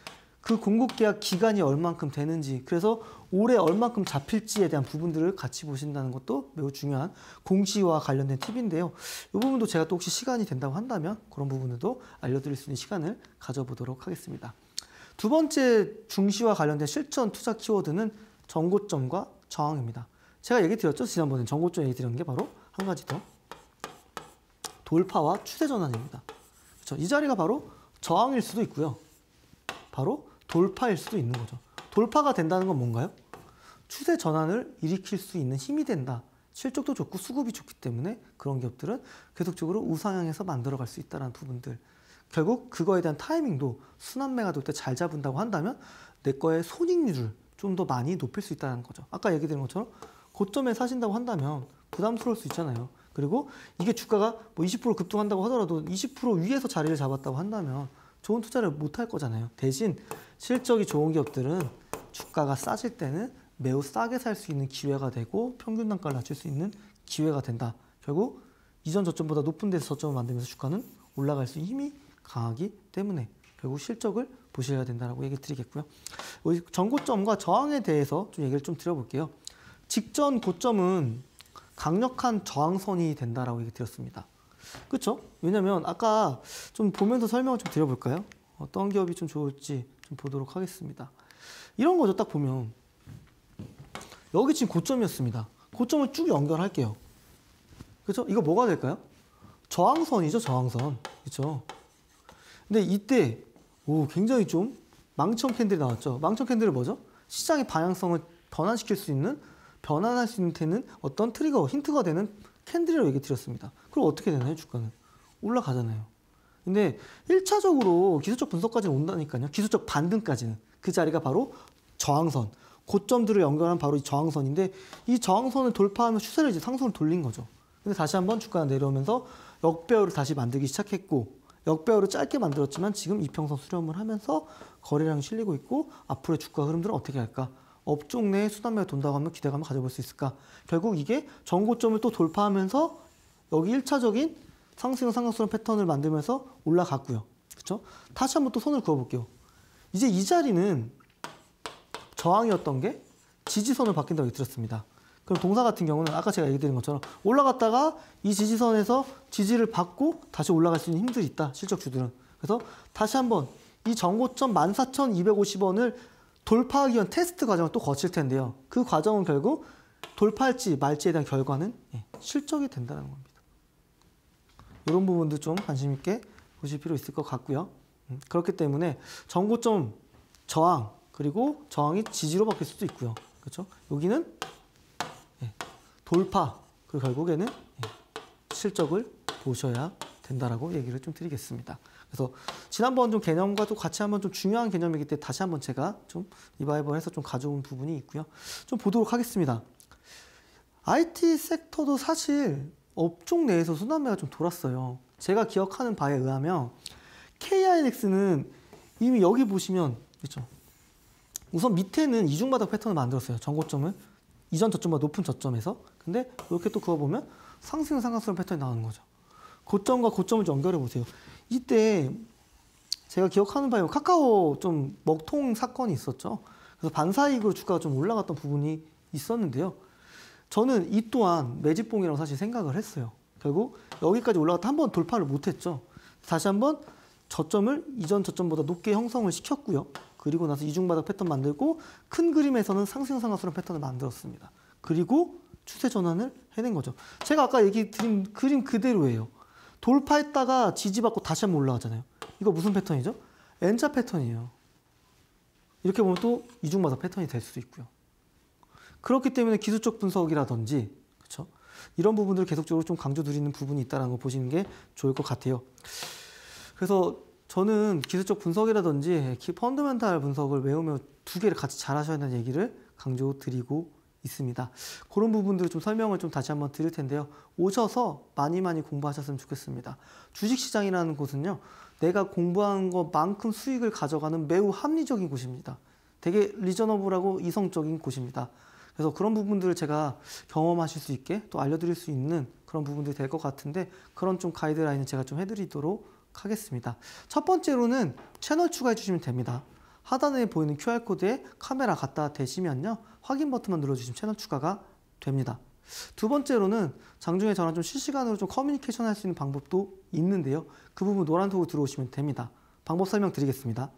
S1: 그 공급계약 기간이 얼만큼 되는지 그래서 올해 얼만큼 잡힐지에 대한 부분들을 같이 보신다는 것도 매우 중요한 공시와 관련된 팁인데요. 이 부분도 제가 또 혹시 시간이 된다고 한다면 그런 부분도 알려드릴 수 있는 시간을 가져보도록 하겠습니다. 두 번째 중시와 관련된 실전 투자 키워드는 정고점과 저항입니다. 제가 얘기 드렸죠? 지난번에 정고점 얘기 드린 게 바로 한 가지 더 돌파와 추세 전환입니다. 그렇죠? 이 자리가 바로 저항일 수도 있고요. 바로 돌파일 수도 있는 거죠. 돌파가 된다는 건 뭔가요? 추세 전환을 일으킬 수 있는 힘이 된다. 실적도 좋고 수급이 좋기 때문에 그런 기업들은 계속적으로 우상향해서 만들어갈 수 있다는 부분들. 결국 그거에 대한 타이밍도 순환매가 될 때 잘 잡은다고 한다면 내 거의 손익률을 좀 더 많이 높일 수 있다는 거죠. 아까 얘기 드린 것처럼 고점에 사신다고 한다면 부담스러울 수 있잖아요. 그리고 이게 주가가 뭐 20% 급등한다고 하더라도 20% 위에서 자리를 잡았다고 한다면 좋은 투자를 못 할 거잖아요. 대신 실적이 좋은 기업들은 주가가 싸질 때는 매우 싸게 살 수 있는 기회가 되고 평균 단가를 낮출 수 있는 기회가 된다. 결국 이전 저점보다 높은 데서 저점을 만들면서 주가는 올라갈 수 힘이 강하기 때문에 결국 실적을 보셔야 된다라고 얘기 드리겠고요. 전고점과 저항에 대해서 좀 얘기를 좀 드려볼게요. 직전 고점은 강력한 저항선이 된다라고 얘기 드렸습니다. 그렇죠? 왜냐면 하 아까 좀 보면서 설명을 좀 드려볼까요? 어떤 기업이 좀 좋을지 좀 보도록 하겠습니다. 이런 거죠, 딱 보면. 여기 지금 고점이었습니다. 고점을 쭉 연결할게요. 그렇죠? 이거 뭐가 될까요? 저항선이죠, 저항선. 그렇죠? 근데 이때 오, 굉장히 좀 망청 캔들이 나왔죠. 망청 캔들은 뭐죠? 시장의 방향성을 변환시킬 수 있는 변환할 수 있는 어떤 트리거, 힌트가 되는 캔들이라고 얘기 드렸습니다. 그럼 어떻게 되나요, 주가는? 올라가잖아요. 근데 1차적으로 기술적 분석까지 온다니까요. 기술적 반등까지는. 그 자리가 바로 저항선. 고점들을 연결한 바로 이 저항선인데 이 저항선을 돌파하면 추세를 이제 상승을 돌린 거죠. 근데 다시 한번 주가가 내려오면서 역배열을 다시 만들기 시작했고 역배열을 짧게 만들었지만 지금 이평선 수렴을 하면서 거래량이 실리고 있고 앞으로의 주가 흐름들은 어떻게 할까? 업종 내에 수단매가 돈다고 하면 기대감을 가져볼 수 있을까? 결국 이게 전고점을 또 돌파하면서 여기 1차적인 상승형 삼각수론 패턴을 만들면서 올라갔고요. 그렇죠? 다시 한번 또 손을 그어볼게요. 이제 이 자리는 저항이었던 게 지지선으로 바뀐다고 얘기 드렸습니다. 그럼 동사 같은 경우는 아까 제가 얘기 드린 것처럼 올라갔다가 이 지지선에서 지지를 받고 다시 올라갈 수 있는 힘들이 있다. 실적주들은. 그래서 다시 한번 이 전고점 14,250원을 돌파하기 위한 테스트 과정을 또 거칠 텐데요. 그 과정은 결국 돌파할지 말지에 대한 결과는 예, 실적이 된다는 겁니다. 이런 부분도 좀 관심 있게 보실 필요 있을 것 같고요. 음, 그렇기 때문에 전고점 저항 그리고 저항이 지지로 바뀔 수도 있고요. 그렇죠? 여기는 예, 돌파 그리고 결국에는 예, 실적을 보셔야 된다라고 얘기를 좀 드리겠습니다. 그래서 지난번 좀 개념과도 같이 한번 좀 중요한 개념이기 때문에 다시 한번 제가 좀 리바이벌해서 좀 가져온 부분이 있고요. 좀 보도록 하겠습니다. IT 섹터도 사실 업종 내에서 순환매가 좀 돌았어요. 제가 기억하는 바에 의하면 KINX는 이미 여기 보시면 그렇죠. 우선 밑에는 이중바닥 패턴을 만들었어요. 전고점은 이전 저점보다 높은 저점에서 근데 이렇게 또 그어보면 상승 상강선 패턴이 나오는 거죠. 고점과 고점을 연결해 보세요. 이때 제가 기억하는 바에 카카오 좀 먹통 사건이 있었죠. 그래서 반사이익으로 주가가 좀 올라갔던 부분이 있었는데요. 저는 이 또한 매집봉이라고 사실 생각을 했어요. 결국 여기까지 올라갔다 한번 돌파를 못했죠. 다시 한번 저점을 이전 저점보다 높게 형성을 시켰고요. 그리고 나서 이중바닥 패턴 만들고 큰 그림에서는 상승 상하수란 패턴을 만들었습니다. 그리고 추세 전환을 해낸 거죠. 제가 아까 얘기 드린 그림 그대로예요. 돌파했다가 지지받고 다시 한번 올라가잖아요. 이거 무슨 패턴이죠? N자 패턴이에요. 이렇게 보면 또 이중마다 패턴이 될 수도 있고요. 그렇기 때문에 기술적 분석이라든지 그렇죠? 이런 부분들을 계속적으로 좀 강조 드리는 부분이 있다는 거 보시는 게 좋을 것 같아요. 그래서 저는 기술적 분석이라든지 예, 펀드멘탈 분석을 외우면 두 개를 같이 잘 하셔야 한다는 얘기를 강조 드리고 있습니다. 그런 부분들을 좀 설명을 좀 다시 한번 드릴 텐데요. 오셔서 많이 많이 공부하셨으면 좋겠습니다. 주식시장이라는 곳은요. 내가 공부한 것만큼 수익을 가져가는 매우 합리적인 곳입니다. 되게 리저너블하고 이성적인 곳입니다. 그래서 그런 부분들을 제가 경험하실 수 있게 또 알려드릴 수 있는 그런 부분들이 될 것 같은데 그런 좀 가이드라인을 제가 좀 해드리도록 하겠습니다. 첫 번째로는 채널 추가해 주시면 됩니다. 하단에 보이는 QR코드에 카메라 갖다 대시면요. 확인 버튼만 눌러주시면 채널 추가가 됩니다. 두 번째로는 장중에 저랑 좀 실시간으로 좀 커뮤니케이션 할 수 있는 방법도 있는데요. 그 부분 노란톡으로 들어오시면 됩니다. 방법 설명 드리겠습니다.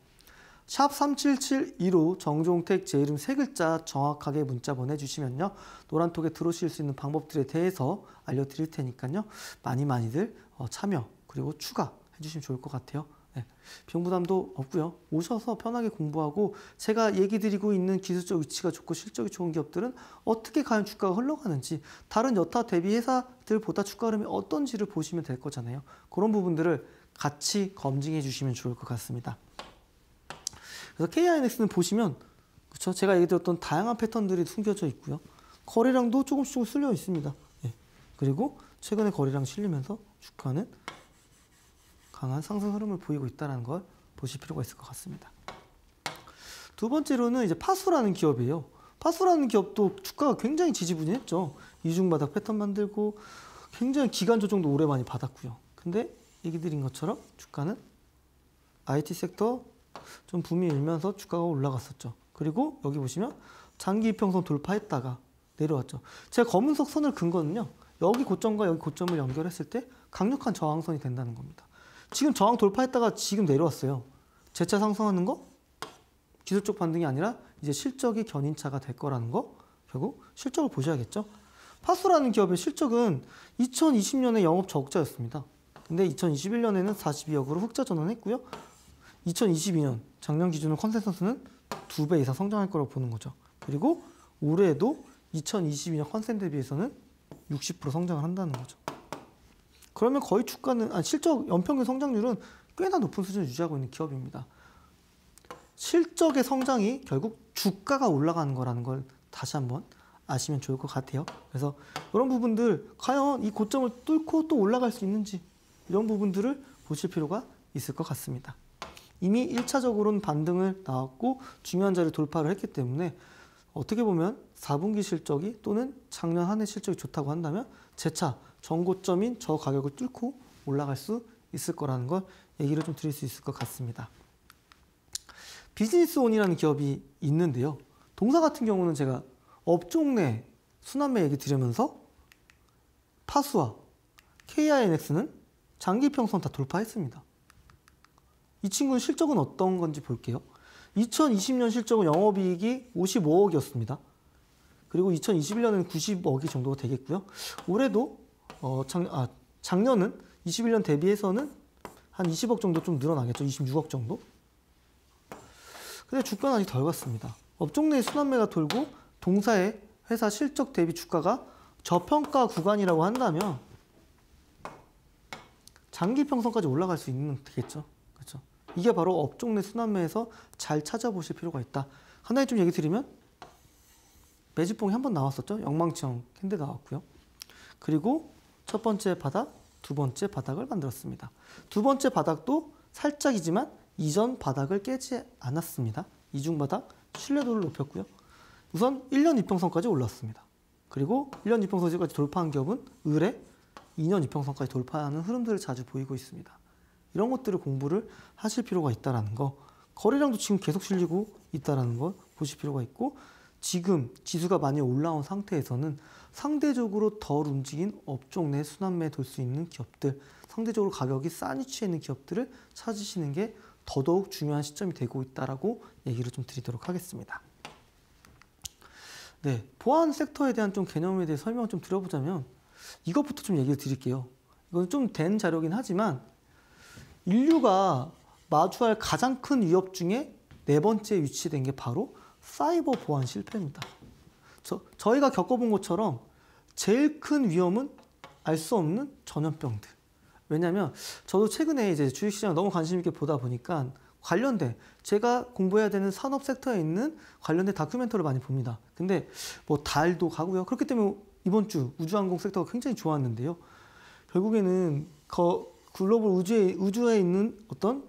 S1: 샵 3772로 정종택 제 이름 세 글자 정확하게 문자 보내주시면요. 노란톡에 들어오실 수 있는 방법들에 대해서 알려드릴 테니까요. 많이 많이들 어, 참여 그리고 추가해 주시면 좋을 것 같아요. 네, 비용 부담도 없고요. 오셔서 편하게 공부하고 제가 얘기 드리고 있는 기술적 위치가 좋고 실적이 좋은 기업들은 어떻게 과연 주가가 흘러가는지 다른 여타 대비 회사들보다 주가 흐름이 어떤지를 보시면 될 거잖아요. 그런 부분들을 같이 검증해 주시면 좋을 것 같습니다. 그래서 KINX는 보시면 그렇죠. 제가 얘기 드렸던 다양한 패턴들이 숨겨져 있고요. 거래량도 조금씩 쓸려 있습니다. 예. 그리고 최근에 거래량 실리면서 주가는 강한 상승 흐름을 보이고 있다는 걸 보실 필요가 있을 것 같습니다. 두 번째로는 이제 파수라는 기업이에요. 파수라는 기업도 주가가 굉장히 지지부진했죠. 이중바닥 패턴 만들고 굉장히 기간 조정도 오래 많이 받았고요. 근데 얘기 드린 것처럼 주가는 IT 섹터 좀 붐이 일면서 주가가 올라갔었죠. 그리고 여기 보시면 장기 이평선 돌파했다가 내려왔죠. 제가 검은색 선을 근 거는요. 여기 고점과 여기 고점을 연결했을 때 강력한 저항선이 된다는 겁니다. 지금 저항 돌파했다가 지금 내려왔어요. 재차 상승하는 거 기술적 반등이 아니라 이제 실적이 견인차가 될 거라는 거 결국 실적을 보셔야겠죠. 파수라는 기업의 실적은 2020년에 영업 적자였습니다. 근데 2021년에는 42억으로 흑자 전환했고요. 2022년 작년 기준으로 컨센서스는 두 배 이상 성장할 거라고 보는 거죠. 그리고 올해에도 2022년 컨센 대비해서는 60% 성장을 한다는 거죠. 그러면 거의 주가는 아니, 실적 연평균 성장률은 꽤나 높은 수준을 유지하고 있는 기업입니다. 실적의 성장이 결국 주가가 올라가는 거라는 걸 다시 한번 아시면 좋을 것 같아요. 그래서 이런 부분들 과연 이 고점을 뚫고 또 올라갈 수 있는지 이런 부분들을 보실 필요가 있을 것 같습니다. 이미 1차적으로는 반등을 나왔고 중요한 자리 를 돌파를 했기 때문에 어떻게 보면 4분기 실적이 또는 작년 한 해 실적이 좋다고 한다면 재차 전고점인 저 가격을 뚫고 올라갈 수 있을 거라는 걸 얘기를 좀 드릴 수 있을 것 같습니다. 비즈니스온이라는 기업이 있는데요. 동사 같은 경우는 제가 업종 내 순환매 얘기 드리면서 파수와 KINX는 장기 평선 다 돌파했습니다. 이 친구는 실적은 어떤 건지 볼게요. 2020년 실적은 영업이익이 55억이었습니다. 그리고 2021년은 90억이 정도가 되겠고요. 올해도 어, 작, 아, 작년은 21년 대비해서는 한 20억 정도 좀 늘어나겠죠. 26억 정도. 근데 주가는 아직 덜 갔습니다. 업종 내 순환매가 돌고 동사의 회사 실적 대비 주가가 저평가 구간이라고 한다면 장기 평선까지 올라갈 수 있는 되겠죠. 이게 바로 업종 내 순환매에서 잘 찾아보실 필요가 있다. 하나의 좀 얘기 드리면 매집봉이 한 번 나왔었죠. 영망치형 캔들 나왔고요. 그리고 첫 번째 바닥, 두 번째 바닥을 만들었습니다. 두 번째 바닥도 살짝이지만 이전 바닥을 깨지 않았습니다. 이중 바닥, 신뢰도를 높였고요. 우선 1년 입평선까지 올랐습니다. 그리고 1년 입평선까지 돌파한 기업은 을에 2년 입평선까지 돌파하는 흐름들을 자주 보이고 있습니다. 이런 것들을 공부를 하실 필요가 있다라는 거. 거래량도 지금 계속 실리고 있다라는 걸 보실 필요가 있고 지금 지수가 많이 올라온 상태에서는 상대적으로 덜 움직인 업종 내 순환매 돌 수 있는 기업들, 상대적으로 가격이 싼 위치에 있는 기업들을 찾으시는 게 더더욱 중요한 시점이 되고 있다라고 얘기를 좀 드리도록 하겠습니다. 네, 보안 섹터에 대한 좀 개념에 대해 설명을 좀 드려보자면 이것부터 좀 얘기를 드릴게요. 이건 좀 된 자료긴 하지만 인류가 마주할 가장 큰 위협 중에 네 번째 위치된 게 바로 사이버 보안 실패입니다. 저, 저희가 겪어본 것처럼 제일 큰 위험은 알 수 없는 전염병들. 왜냐하면 저도 최근에 이제 주식시장 너무 관심 있게 보다 보니까 관련된 제가 공부해야 되는 산업 섹터에 있는 관련된 다큐멘터를 많이 봅니다. 근데 뭐 달도 가고요. 그렇기 때문에 이번 주 우주항공 섹터가 굉장히 좋았는데요. 결국에는 거, 글로벌 우주에, 우주에 있는 어떤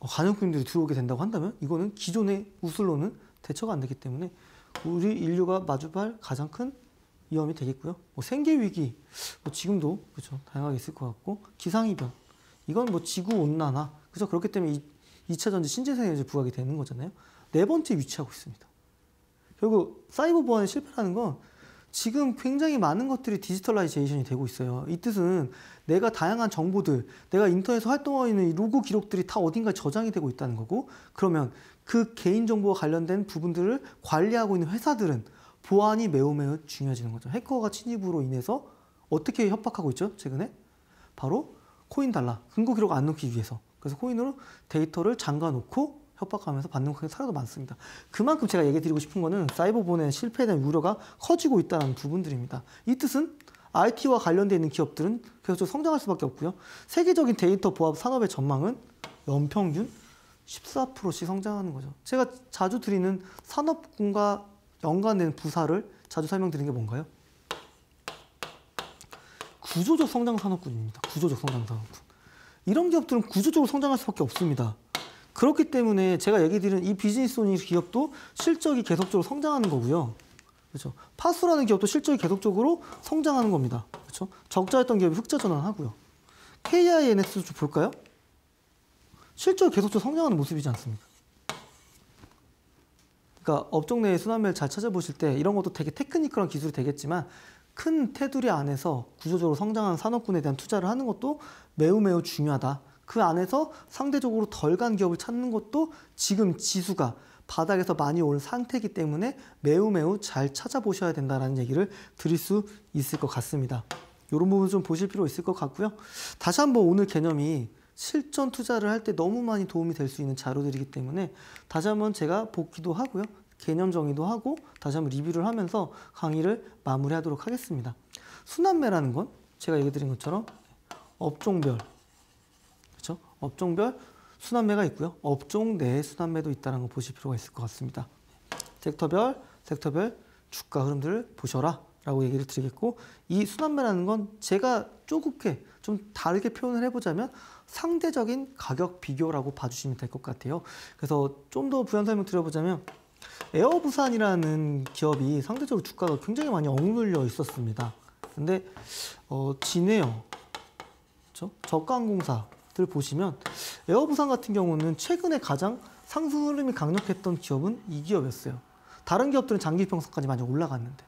S1: 환용균들이 들어오게 된다고 한다면 이거는 기존의 우술로는 대처가 안 되기 때문에 우리 인류가 마주할 가장 큰 위험이 되겠고요. 뭐 생계 위기, 뭐 지금도 그렇죠 다양하게 있을 것 같고 기상 이변, 이건 뭐 지구 온난화, 그렇죠 그렇기 때문에 이, 2차 전지 신재생에너지 부각이 되는 거잖아요. 네 번째 위치하고 있습니다. 결국 사이버 보안의 실패하는건 지금 굉장히 많은 것들이 디지털라이제이션이 되고 있어요. 이 뜻은 내가 다양한 정보들, 내가 인터넷에서 활동하고 있는 로고 기록들이 다 어딘가 저장이 되고 있다는 거고 그러면 그 개인정보와 관련된 부분들을 관리하고 있는 회사들은 보안이 매우 매우 중요해지는 거죠. 해커가 침입으로 인해서 어떻게 협박하고 있죠? 최근에? 바로 코인 달라, 금고 기록 안 넣기 위해서. 그래서 코인으로 데이터를 잠가 놓고 협박하면서 받는 고 사례도 많습니다. 그만큼 제가 얘기 드리고 싶은 거는 사이버본의 실패에 대한 우려가 커지고 있다는 부분들입니다. 이 뜻은 IT와 관련되어 있는 기업들은 계속 성장할 수밖에 없고요. 세계적인 데이터 보합 산업의 전망은 연평균 14%씩 성장하는 거죠. 제가 자주 드리는 산업군과 연관된 부사를 자주 설명드리는 게 뭔가요? 구조적 성장 산업군입니다. 구조적 성장 산업군. 이런 기업들은 구조적으로 성장할 수밖에 없습니다. 그렇기 때문에 제가 얘기 드리는 이 비즈니스 오니 기업도 실적이 계속적으로 성장하는 거고요. 그렇죠. 파수라는 기업도 실적이 계속적으로 성장하는 겁니다. 그렇죠. 적자였던 기업이 흑자 전환하고요. KINS 좀 볼까요? 실적이 계속적으로 성장하는 모습이지 않습니까? 그러니까 업종 내의 순환매를 잘 찾아보실 때 이런 것도 되게 테크니컬한 기술이 되겠지만 큰 테두리 안에서 구조적으로 성장한 산업군에 대한 투자를 하는 것도 매우 매우 중요하다. 그 안에서 상대적으로 덜 간 기업을 찾는 것도 지금 지수가 바닥에서 많이 온 상태이기 때문에 매우 매우 잘 찾아보셔야 된다는 얘기를 드릴 수 있을 것 같습니다. 이런 부분 좀 보실 필요 있을 것 같고요. 다시 한번 오늘 개념이 실전 투자를 할 때 너무 많이 도움이 될 수 있는 자료들이기 때문에 다시 한번 제가 복기도 하고요. 개념 정의도 하고 다시 한번 리뷰를 하면서 강의를 마무리하도록 하겠습니다. 순환매라는 건 제가 얘기 드린 것처럼 업종별 업종별 순환매가 있고요. 업종 내에 순환매도 있다는 걸 보실 필요가 있을 것 같습니다. 섹터별, 섹터별 주가 흐름들을 보셔라 라고 얘기를 드리겠고 이 순환매라는 건 제가 조급게 좀 다르게 표현을 해보자면 상대적인 가격 비교라고 봐주시면 될 것 같아요. 그래서 좀 더 부연 설명 드려보자면 에어부산이라는 기업이 상대적으로 주가가 굉장히 많이 억눌려 있었습니다. 근데 어, 진에요. 그렇죠? 저가항공사 들 보시면 에어부산 같은 경우는 최근에 가장 상승 흐름이 강력했던 기업은 이 기업이었어요. 다른 기업들은 장기 평선까지 많이 올라갔는데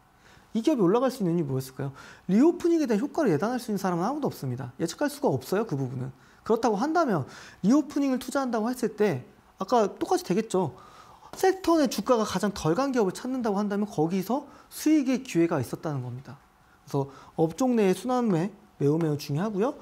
S1: 이 기업이 올라갈 수 있는 이유 뭐였을까요? 리오프닝에 대한 효과를 예단할 수 있는 사람은 아무도 없습니다. 예측할 수가 없어요, 그 부분은. 그렇다고 한다면 리오프닝을 투자한다고 했을 때 아까 똑같이 되겠죠. 섹터 내 주가가 가장 덜 간 기업을 찾는다고 한다면 거기서 수익의 기회가 있었다는 겁니다. 그래서 업종 내의 순환매 매우 매우 중요하고요.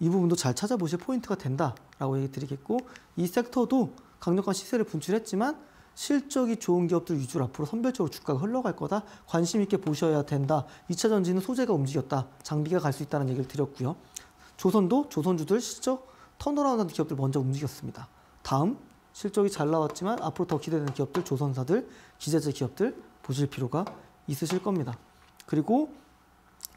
S1: 이 부분도 잘 찾아보실 포인트가 된다라고 얘기 드리겠고 이 섹터도 강력한 시세를 분출했지만 실적이 좋은 기업들 위주로 앞으로 선별적으로 주가가 흘러갈 거다. 관심 있게 보셔야 된다. 2차 전지는 소재가 움직였다. 장비가 갈 수 있다는 얘기를 드렸고요. 조선도 조선주들 실적 턴어라운드 기업들 먼저 움직였습니다. 다음 실적이 잘 나왔지만 앞으로 더 기대되는 기업들, 조선사들, 기자재 기업들 보실 필요가 있으실 겁니다. 그리고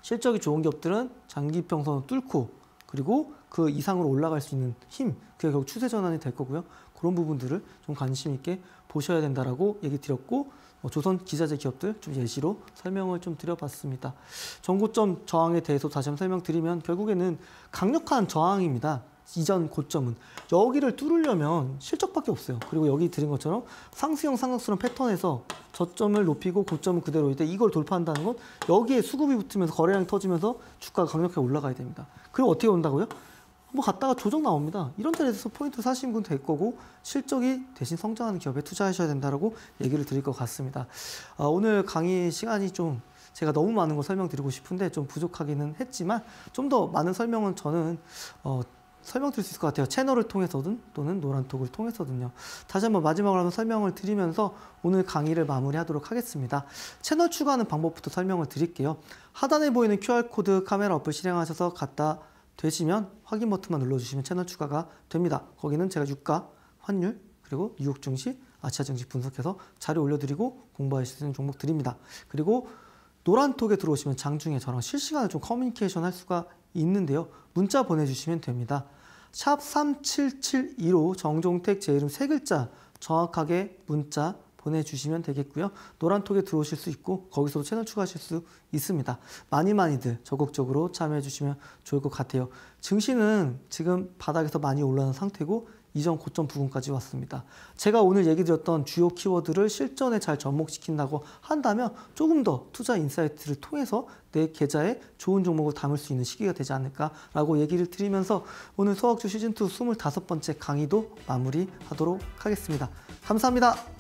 S1: 실적이 좋은 기업들은 장기평선을 뚫고 그리고 그 이상으로 올라갈 수 있는 힘, 그게 결국 추세 전환이 될 거고요. 그런 부분들을 좀 관심 있게 보셔야 된다라고 얘기 드렸고 어, 조선 기자재 기업들 좀 예시로 설명을 좀 드려봤습니다. 전고점 저항에 대해서 다시 한번 설명드리면 결국에는 강력한 저항입니다. 이전 고점은 여기를 뚫으려면 실적밖에 없어요. 그리고 여기 드린 것처럼 상승형 삼각수형 패턴에서 저점을 높이고 고점은 그대로일 때 이걸 돌파한다는 건 여기에 수급이 붙으면서 거래량이 터지면서 주가가 강력하게 올라가야 됩니다. 그리고 어떻게 온다고요? 한번 갔다가 조정 나옵니다. 이런 자리에서 포인트 사시는 분될 거고 실적이 대신 성장하는 기업에 투자하셔야 된다고 얘기를 드릴 것 같습니다. 아, 오늘 강의 시간이 좀 제가 너무 많은 걸 설명드리고 싶은데 좀 부족하기는 했지만 좀 더 많은 설명은 저는 어, 설명드릴 수 있을 것 같아요. 채널을 통해서든 또는 노란톡을 통해서든요. 다시 한번 마지막으로 한번 설명을 드리면서 오늘 강의를 마무리하도록 하겠습니다. 채널 추가하는 방법부터 설명을 드릴게요. 하단에 보이는 QR코드 카메라 어플 실행하셔서 갖다 되시면 확인 버튼만 눌러주시면 채널 추가가 됩니다. 거기는 제가 유가, 환율, 그리고 유혹 증시, 아시아 증시 분석해서 자료 올려드리고 공부할 수 있는 종목 드립니다. 그리고 노란톡에 들어오시면 장중에 저랑 실시간으로 좀 커뮤니케이션 할 수가 있는데요. 문자 보내주시면 됩니다. 샵 3772로 정종택 제 이름 세 글자 정확하게 문자 보내주시면 되겠고요. 노란톡에 들어오실 수 있고 거기서도 채널 추가하실 수 있습니다. 많이 많이들 적극적으로 참여해 주시면 좋을 것 같아요. 증시는 지금 바닥에서 많이 올라온 상태고 이전 고점 부근까지 왔습니다. 제가 오늘 얘기 드렸던 주요 키워드를 실전에 잘 접목시킨다고 한다면 조금 더 투자 인사이트를 통해서 내 계좌에 좋은 종목을 담을 수 있는 시기가 되지 않을까라고 얘기를 드리면서 오늘 소학주 시즌2 25번째 강의도 마무리하도록 하겠습니다. 감사합니다.